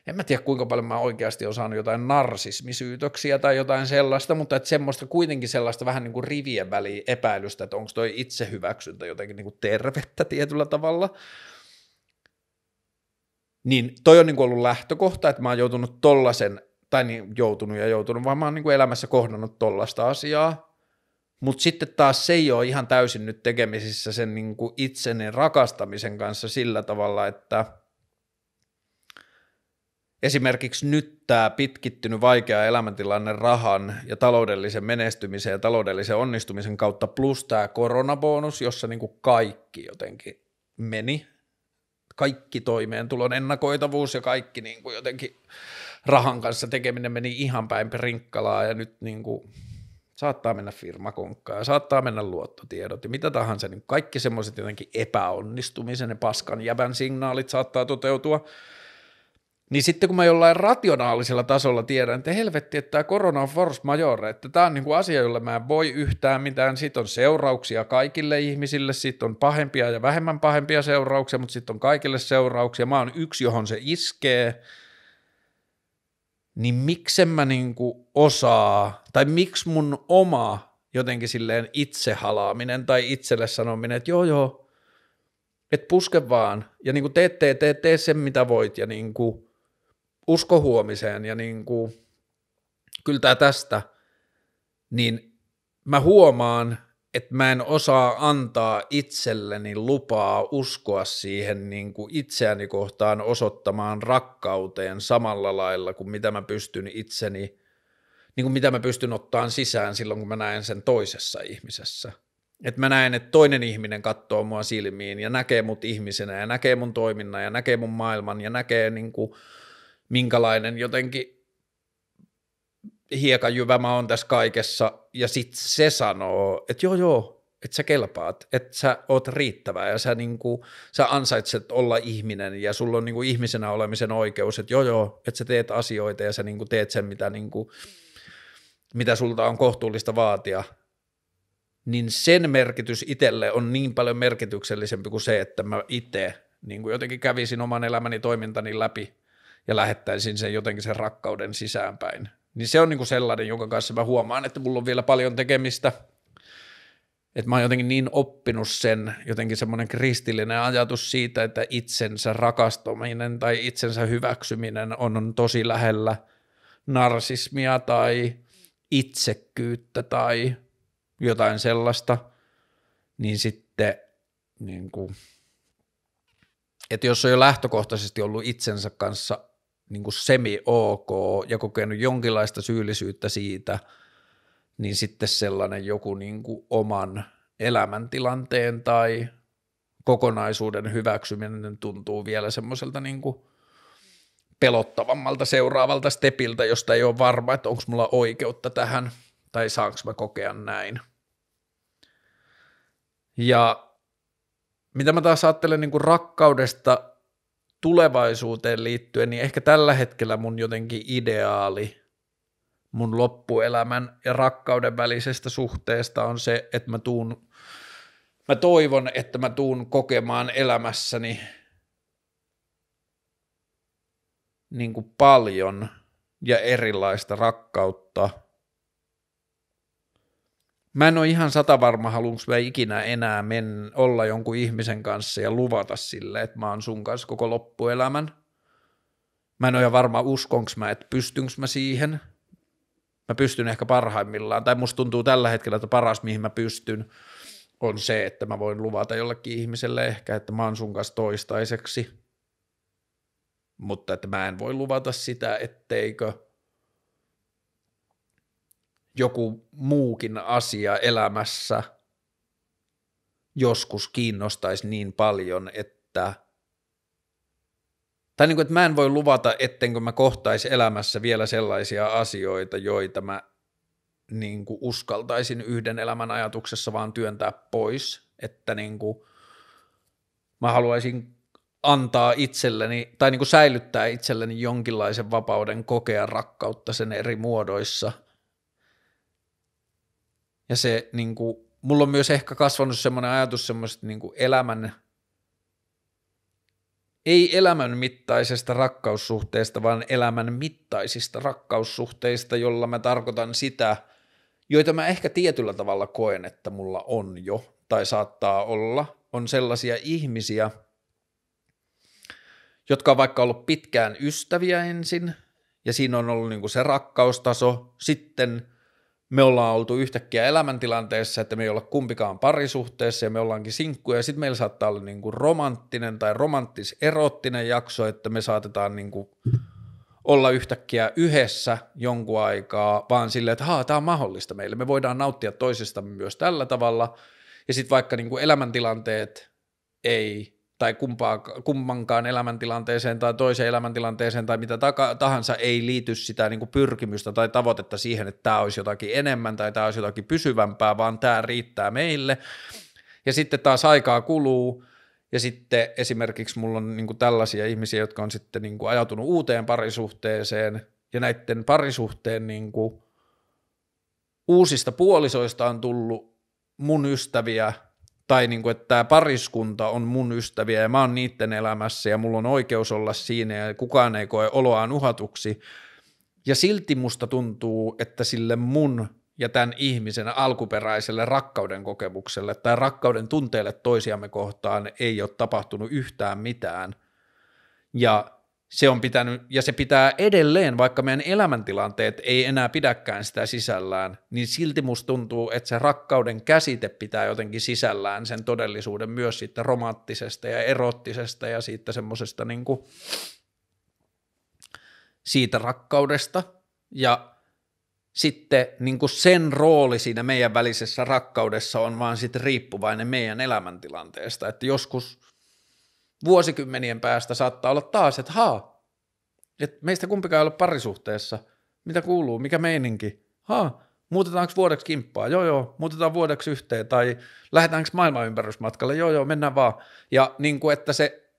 en mä tiedä kuinka paljon mä oikeasti saanut jotain narsismisyytöksiä tai jotain sellaista, mutta että semmoista kuitenkin sellaista vähän niin kuin rivien väliin epäilystä, että onko toi itsehyväksyntä jotenkin niin kuin tervettä tietyllä tavalla. Niin toi on niin kuin ollut lähtökohta, että mä oon joutunut tollasen, tai niin joutunut ja joutunut, vaan mä oon niin kuin elämässä kohdannut tollasta asiaa, mutta sitten taas se ei ole ihan täysin nyt tekemisissä sen niin kuin itseni rakastamisen kanssa sillä tavalla, että – Esimerkiksi nyt tämä pitkittynyt vaikea elämäntilanne rahan ja taloudellisen menestymisen ja taloudellisen onnistumisen kautta plus tämä koronabonus, jossa niin kuin kaikki jotenkin meni, kaikki toimeentulon ennakoitavuus ja kaikki niin kuin jotenkin rahan kanssa tekeminen meni ihan päin rinkkalaa ja nyt niin kuin saattaa mennä firmakonkkaan ja saattaa mennä luottotiedot ja mitä tahansa, niin kaikki semmoiset jotenkin epäonnistumisen ja paskan jävän signaalit saattaa toteutua – niin sitten kun mä jollain rationaalisella tasolla tiedän, että helvetti, että tämä korona on force majore, että tämä on niinku asia, jolle mä en voi yhtään mitään, sit on seurauksia kaikille ihmisille, sit on pahempia ja vähemmän pahempia seurauksia, mutta sitten on kaikille seurauksia, mä oon yksi, johon se iskee, niin miksen mä niinku osaa, tai miksi mun oma jotenkin silleen itsehalaaminen tai itselle sanominen, että joo joo, et puske vaan, ja niinku tee, tee, tee, tee sen mitä voit, ja niinku, Uskohuomiseen ja niin kuin, kyllä tämä tästä, niin mä huomaan, että mä en osaa antaa itselleni lupaa uskoa siihen niin kuin itseäni kohtaan osoittamaan rakkauteen samalla lailla kuin mitä mä pystyn itseni, niin kuin mitä mä pystyn ottaan sisään silloin, kun mä näen sen toisessa ihmisessä. Että mä näen, että toinen ihminen katsoo mua silmiin ja näkee mut ihmisenä ja näkee mun toiminnan ja näkee mun maailman ja näkee niin kuin minkälainen jotenkin hiekajyvä mä oon tässä kaikessa, ja sit se sanoo, että joo joo, että sä kelpaat, että sä oot riittävä ja sä, niinku, sä ansaitset olla ihminen ja sulla on niinku ihmisenä olemisen oikeus, että joo joo, että sä teet asioita ja sä niinku teet sen, mitä, niinku, mitä sulta on kohtuullista vaatia, niin sen merkitys itselle on niin paljon merkityksellisempi kuin se, että mä itse niin jotenkin kävisin oman elämäni toimintani läpi ja lähettäisin sen jotenkin sen rakkauden sisäänpäin. Niin se on niin kuin sellainen, jonka kanssa mä huomaan, että mulla on vielä paljon tekemistä. Että mä oon jotenkin niin oppinut sen, jotenkin semmoinen kristillinen ajatus siitä, että itsensä rakastuminen tai itsensä hyväksyminen on, on tosi lähellä narsismia tai itsekkyyttä tai jotain sellaista, niin sitten niin kuin, että jos on jo lähtökohtaisesti ollut itsensä kanssa niin kuin semi-ok ja kokenut jonkinlaista syyllisyyttä siitä, niin sitten sellainen joku niin kuin oman elämäntilanteen tai kokonaisuuden hyväksyminen tuntuu vielä semmoiselta niin kuin pelottavammalta seuraavalta stepiltä, josta ei ole varma, että onko mulla oikeutta tähän tai saanko mä kokea näin. Ja mitä mä taas ajattelen niin kuin rakkaudesta tulevaisuuteen liittyen, niin ehkä tällä hetkellä mun jotenkin ideaali mun loppuelämän ja rakkauden välisestä suhteesta on se, että mä tuun, mä toivon, että mä tuun kokemaan elämässäni niin kuin paljon ja erilaista rakkautta – Mä en ole ihan satavarma, haluanko mä ikinä enää men, olla jonkun ihmisen kanssa ja luvata sille, että mä oon sun kanssa koko loppuelämän. Mä en ole varma, uskonko mä, että pystynkö mä siihen. Mä pystyn ehkä parhaimmillaan, tai musta tuntuu tällä hetkellä, että paras mihin mä pystyn on se, että mä voin luvata jollekin ihmiselle ehkä, että mä oon sun kanssa toistaiseksi. Mutta että mä en voi luvata sitä, etteikö – joku muukin asia elämässä joskus kiinnostaisi niin paljon, että tai niin kuin, että mä en voi luvata, ettenkö mä kohtaisi elämässä vielä sellaisia asioita, joita mä niin kuin uskaltaisin yhden elämän ajatuksessa vaan työntää pois, että niin kuin mä haluaisin antaa itselleni tai niin kuin säilyttää itselleni jonkinlaisen vapauden kokea rakkautta sen eri muodoissa – ja se, niin kuin, mulla on myös ehkä kasvanut semmoinen ajatus semmoista niin elämän, ei elämän mittaisesta rakkaussuhteesta, vaan elämän mittaisista rakkaussuhteista, jolla mä tarkoitan sitä, joita mä ehkä tietyllä tavalla koen, että mulla on jo, tai saattaa olla, on sellaisia ihmisiä, jotka on vaikka ollut pitkään ystäviä ensin, ja siinä on ollut niin kuin se rakkaustaso, sitten – me ollaan oltu yhtäkkiä elämäntilanteessa, että me ei olla kumpikaan parisuhteessa ja me ollaankin sinkkuja, ja sitten meillä saattaa olla niinku romanttinen tai romanttis-erottinen jakso, että me saatetaan niinku olla yhtäkkiä yhdessä jonkun aikaa, vaan silleen, että tämä on mahdollista meille, me voidaan nauttia toisistamme myös tällä tavalla, ja sitten vaikka niinku elämäntilanteet ei tai kumpaa, kummankaan elämäntilanteeseen tai toiseen elämäntilanteeseen tai mitä taka, tahansa ei liity sitä niin kuin pyrkimystä tai tavoitetta siihen, että tämä olisi jotakin enemmän tai tämä olisi jotakin pysyvämpää, vaan tämä riittää meille. Ja sitten taas aikaa kuluu, ja sitten esimerkiksi mulla on niin kuin tällaisia ihmisiä, jotka on sitten niin kuin ajatunut uuteen parisuhteeseen, ja näiden parisuhteen niin kuin uusista puolisoista on tullut mun ystäviä – tai niin kuin, että tämä pariskunta on mun ystäviä ja mä oon niiden elämässä ja mulla on oikeus olla siinä ja kukaan ei koe oloaan uhatuksi. Ja silti musta tuntuu, että sille mun ja tämän ihmisen alkuperäiselle rakkauden kokemukselle tai rakkauden tunteelle toisiamme kohtaan ei ole tapahtunut yhtään mitään. Ja se on pitänyt, ja se pitää edelleen, vaikka meidän elämäntilanteet ei enää pidäkään sitä sisällään, niin silti musta tuntuu, että se rakkauden käsite pitää jotenkin sisällään sen todellisuuden myös siitä romanttisesta ja erottisesta ja siitä semmoisesta niin kuin, siitä rakkaudesta ja sitten niin kuin sen rooli siinä meidän välisessä rakkaudessa on vaan sitten riippuvainen meidän elämäntilanteesta, että joskus – vuosikymmenien päästä saattaa olla taas, että haa, että meistä kumpikaan ei ole parisuhteessa. Mitä kuuluu, mikä meininki? Haa, muutetaanko vuodeksi kimppaa? Joo, joo, muutetaan vuodeksi yhteen. Tai lähdetäänkö maailmanympärysmatkalle, Joo, joo, mennään vaan. Ja niin kuin, että se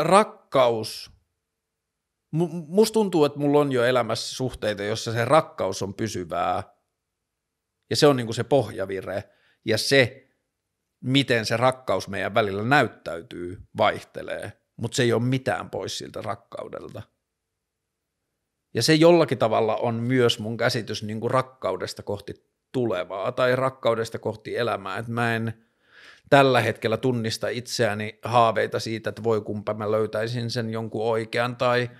rakkaus, musta tuntuu, että mulla on jo elämässä suhteita, jossa se rakkaus on pysyvää. Ja se on niin kuin se pohjavire. Ja se, miten se rakkaus meidän välillä näyttäytyy, vaihtelee, mutta se ei ole mitään pois siltä rakkaudelta. Ja se jollakin tavalla on myös mun käsitys niin kuin rakkaudesta kohti tulevaa tai rakkaudesta kohti elämää, että mä en tällä hetkellä tunnista itseäni haaveita siitä, että voi kumpa mä löytäisin sen jonkun oikean tai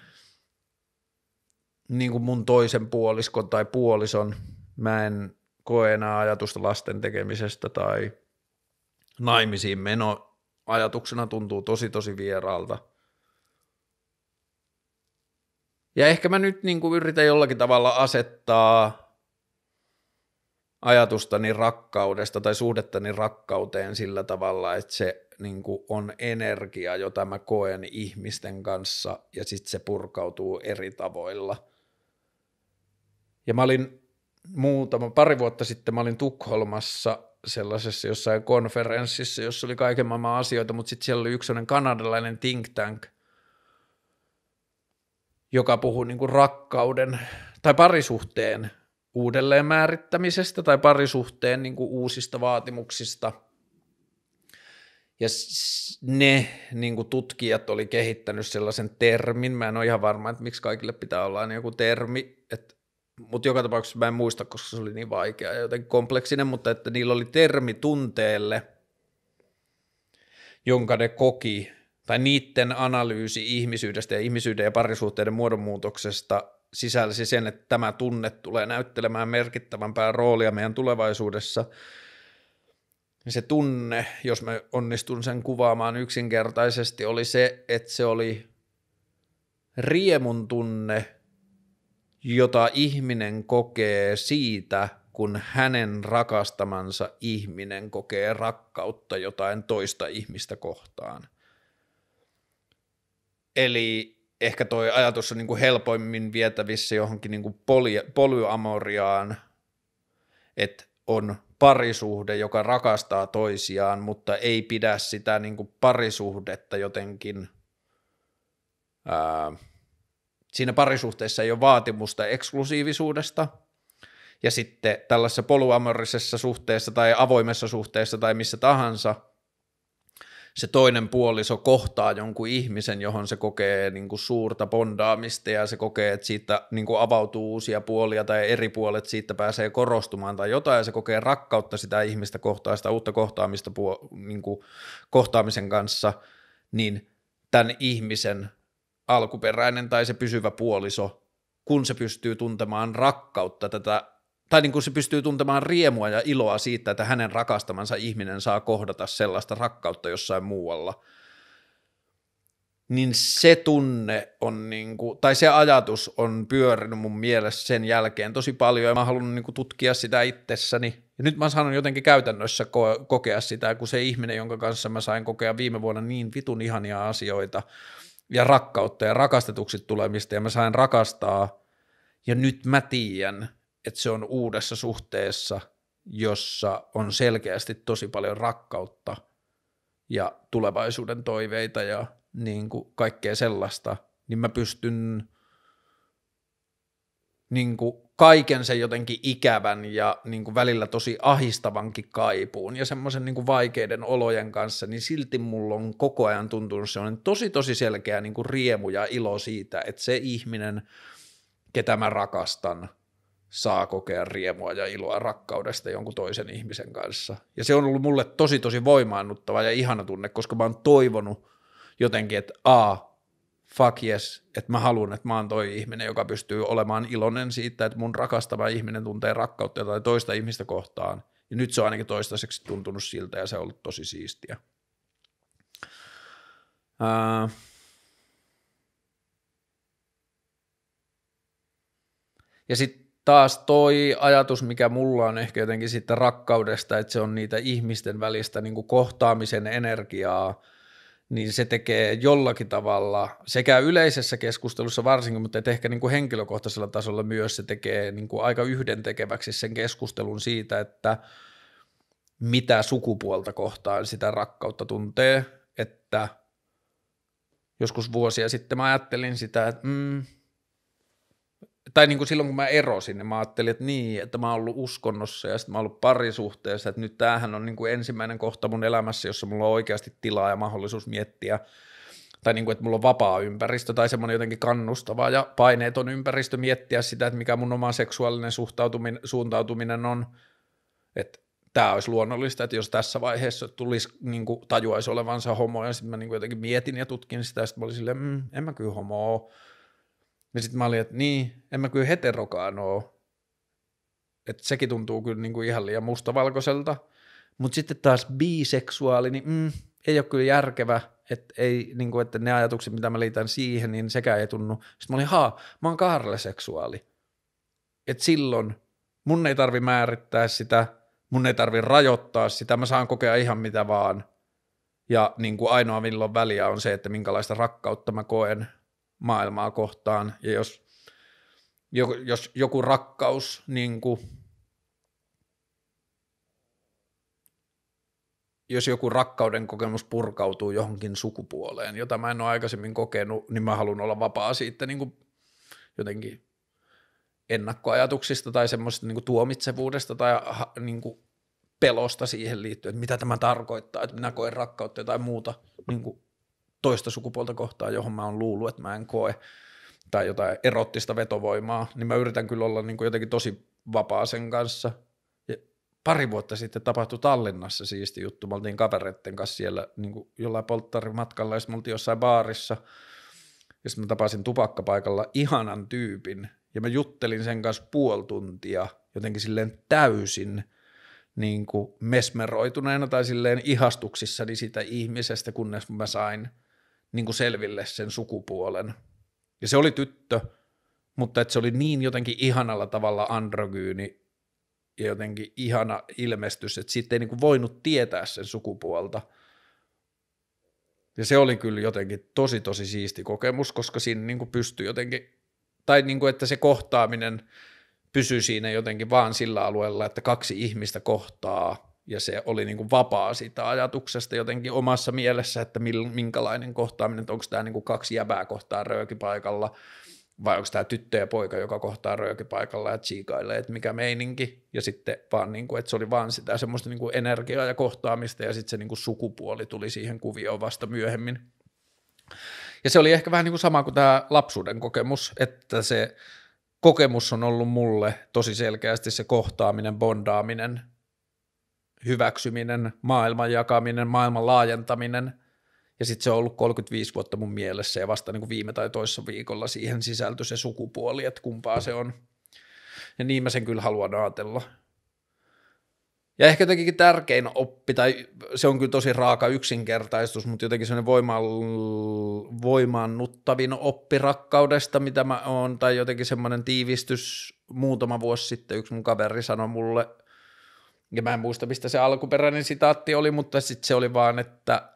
niin kuin mun toisen puoliskon tai puolison. Mä en koe enää ajatusta lasten tekemisestä tai – naimisiin meno ajatuksena tuntuu tosi tosi vieraalta. Ja ehkä mä nyt niin kuin yritän jollakin tavalla asettaa ajatustani rakkaudesta tai suhdettani rakkauteen sillä tavalla, että se niin kuin on energia, jota mä koen ihmisten kanssa ja sitten se purkautuu eri tavoilla. Ja mä olin muutama, pari vuotta sitten mä olin Tukholmassa sellaisessa jossain konferenssissa, jossa oli kaiken maailman asioita, mutta sitten siellä oli yksi kanadalainen think tank, joka puhuu niin kuin rakkauden tai parisuhteen uudelleen määrittämisestä tai parisuhteen niin kuin uusista vaatimuksista. Ja ne niin kuin tutkijat oli kehittänyt sellaisen termin, mä en ole ihan varma, että miksi kaikille pitää olla niin joku termi, että mutta joka tapauksessa mä en muista, koska se oli niin vaikea ja jotenkin kompleksinen, mutta että niillä oli termi tunteelle, jonka ne koki, tai niiden analyysi ihmisyydestä ja ihmisyyden ja parisuhteiden muodonmuutoksesta sisälsi sen, että tämä tunne tulee näyttelemään merkittävämpää roolia meidän tulevaisuudessa. Se tunne, jos mä onnistun sen kuvaamaan yksinkertaisesti, oli se, että se oli riemun tunne – jota ihminen kokee siitä, kun hänen rakastamansa ihminen kokee rakkautta jotain toista ihmistä kohtaan. Eli ehkä tuo ajatus on niin kuin helpoimmin vietävissä johonkin niin kuin polyamoriaan, että on parisuhde, joka rakastaa toisiaan, mutta ei pidä sitä niin kuin parisuhdetta jotenkin ää, siinä parisuhteessa ei ole vaatimusta eksklusiivisuudesta, ja sitten tällaisessa poluamorisessa suhteessa tai avoimessa suhteessa tai missä tahansa se toinen puoliso kohtaa jonkun ihmisen, johon se kokee niin kuin suurta bondaamista ja se kokee, että siitä niin kuin avautuu uusia puolia tai eri puolet siitä pääsee korostumaan tai jotain ja se kokee rakkautta sitä ihmistä kohtaan, sitä uutta kohtaamista puol- niin kuin kohtaamisen kanssa, niin tämän ihmisen alkuperäinen tai se pysyvä puoliso, kun se pystyy tuntemaan rakkautta tätä, tai niin kuin se pystyy tuntemaan riemua ja iloa siitä, että hänen rakastamansa ihminen saa kohdata sellaista rakkautta jossain muualla, niin se tunne on, niin kuin, tai se ajatus on pyörinyt mun mielessä sen jälkeen tosi paljon, ja mä haluan niin kuin, tutkia sitä itsessäni. Ja nyt mä sanon jotenkin käytännössä ko- kokea sitä, kun se ihminen, jonka kanssa mä sain kokea viime vuonna niin vitun ihania asioita, ja rakkautta ja rakastetuksi tulemista ja mä sain rakastaa ja nyt mä tiedän, että se on uudessa suhteessa, jossa on selkeästi tosi paljon rakkautta ja tulevaisuuden toiveita ja niin kuin kaikkea sellaista, niin mä pystyn – niin kuin kaiken sen jotenkin ikävän ja niin kuin välillä tosi ahistavankin kaipuun ja semmoisen niin vaikeiden olojen kanssa, niin silti mulla on koko ajan tuntunut sellainen tosi tosi selkeä niin kuin riemu ja ilo siitä, että se ihminen, ketä mä rakastan, saa kokea riemua ja iloa rakkaudesta jonkun toisen ihmisen kanssa. Ja se on ollut mulle tosi tosi voimaannuttava ja ihana tunne, koska mä oon toivonut jotenkin, että a, fuck yes, että mä haluan, että mä oon toi ihminen, joka pystyy olemaan iloinen siitä, että mun rakastava ihminen tuntee rakkautta tai toista ihmistä kohtaan. Ja nyt se on ainakin toistaiseksi tuntunut siltä ja se on ollut tosi siistiä. Uh. Ja sitten taas toi ajatus, mikä mulla on ehkä jotenkin siitä rakkaudesta, että se on niitä ihmisten välistä niin kohtaamisen energiaa – niin se tekee jollakin tavalla sekä yleisessä keskustelussa varsinkin, mutta ehkä niin kuin henkilökohtaisella tasolla myös se tekee niin kuin aika yhdentekeväksi sen keskustelun siitä, että mitä sukupuolta kohtaan sitä rakkautta tuntee, että joskus vuosia sitten mä ajattelin sitä, että mm, tai niin kuin silloin kun mä erosin, niin mä ajattelin, että niin, että mä oon ollut uskonnossa ja sitten mä oon ollut parisuhteessa, että nyt tämähän on niin kuin ensimmäinen kohta mun elämässä, jossa mulla on oikeasti tilaa ja mahdollisuus miettiä, tai niin kuin, että mulla on vapaa ympäristö tai semmoinen jotenkin kannustava ja paineeton ympäristö miettiä sitä, että mikä mun oma seksuaalinen suhtautuminen, suuntautuminen on, että tämä olisi luonnollista, että jos tässä vaiheessa tulisi, niin kuin, tajuaisi olevansa homo, ja sitten mä niin kuin jotenkin mietin ja tutkin sitä, ja sitten mä olin silleen, mmm, en mä kyllä homo ole niin sitten mä olin, että niin, en mä kyllä heterokaan oo. Että sekin tuntuu kyllä niinku ihan liian mustavalkoiselta. Mutta sitten taas biseksuaali, niin mm, ei ole kyllä järkevä, että, ei, niinku, että ne ajatukset, mitä mä liitän siihen, niin sekä ei tunnu. Sitten mä olin, haa, mä oon kaarleseksuaali. Että silloin mun ei tarvi määrittää sitä, mun ei tarvi rajoittaa sitä, mä saan kokea ihan mitä vaan. Ja niin kuin ainoa milloin väliä on se, että minkälaista rakkautta mä koen maailmaa kohtaan. Ja jos, jos joku rakkaus niin kuin, jos joku rakkauden kokemus purkautuu johonkin sukupuoleen, jota mä en ole aikaisemmin kokenut, niin mä haluan olla vapaa siitä niin kuin jotenkin ennakkoajatuksista tai semmoisesta niin tuomitsevuudesta tai niin kuin pelosta siihen liittyen, että mitä tämä tarkoittaa, että minä koen rakkautta tai muuta niin kuin toista sukupuolta kohtaan, johon mä oon luullut, että mä en koe, tai jotain erottista vetovoimaa, niin mä yritän kyllä olla niin kuin jotenkin tosi vapaa sen kanssa. Ja pari vuotta sitten tapahtui Tallinnassa siisti juttu. Me oltiin kavereiden kanssa siellä niin kuin jollain polttarimatkalla, ja sitten oltiin jossain baarissa, ja sitten mä tapasin tupakkapaikalla ihanan tyypin, ja mä juttelin sen kanssa puoli tuntia jotenkin silleen täysin niin kuin mesmeroituneena tai silleen ihastuksissani sitä ihmisestä, kunnes mä sain – niin kuin selville sen sukupuolen. Ja se oli tyttö, mutta että se oli niin jotenkin ihanalla tavalla androgyyni ja jotenkin ihana ilmestys, että siitä ei niin kuin voinut tietää sen sukupuolta. Ja se oli kyllä jotenkin tosi tosi siisti kokemus, koska siinä niin kuin pystyi jotenkin, tai niin kuin, että se kohtaaminen pysyi siinä jotenkin vaan sillä alueella, että kaksi ihmistä kohtaa – ja se oli niin kuin vapaa sitä ajatuksesta jotenkin omassa mielessä, että minkälainen kohtaaminen, että onko tämä niin kuin kaksi jäbää kohtaa röökipaikalla, vai onko tämä tyttö ja poika, joka kohtaa röökipaikalla ja tsiikailee, että mikä meininki, ja sitten vaan niin kuin, että se oli vaan sitä semmoista niin kuin energiaa ja kohtaamista, ja sitten se niin kuin sukupuoli tuli siihen kuvioon vasta myöhemmin. Ja se oli ehkä vähän niin kuin sama kuin tämä lapsuuden kokemus, että se kokemus on ollut mulle tosi selkeästi se kohtaaminen, bondaaminen, hyväksyminen, maailman jakaminen, maailman laajentaminen. Ja sitten se on ollut 35 vuotta mun mielessä ja vasta niin kuin viime tai toissa viikolla siihen sisältyi se sukupuoli, että kumpaa se on. Ja niin mä sen kyllä haluan ajatella. Ja ehkä jotenkin tärkein oppi, tai se on kyllä tosi raaka yksinkertaistus, mutta jotenkin sellainen voima- voimaannuttavin oppi rakkaudesta, mitä mä oon, tai jotenkin semmoinen tiivistys muutama vuosi sitten yksi mun kaveri sanoi mulle, ja mä en muista, mistä se alkuperäinen sitaatti oli, mutta sitten se oli vaan, että,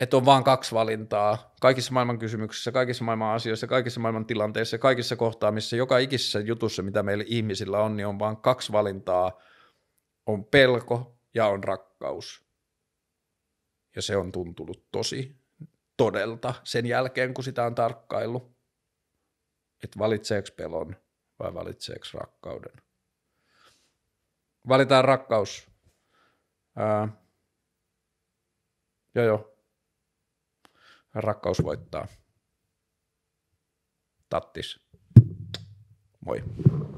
että on vaan kaksi valintaa kaikissa maailman kysymyksissä, kaikissa maailman asioissa, kaikissa maailman tilanteissa, kaikissa kohtaamissa, joka ikisessä jutussa, mitä meillä ihmisillä on, niin on vaan kaksi valintaa, on pelko ja on rakkaus. Ja se on tuntunut tosi todelta sen jälkeen, kun sitä on tarkkaillut, että valitseeko pelon vai valitseeko rakkauden. Valitaan rakkaus. Ää, joo joo. Rakkaus voittaa. Tattis. Moi.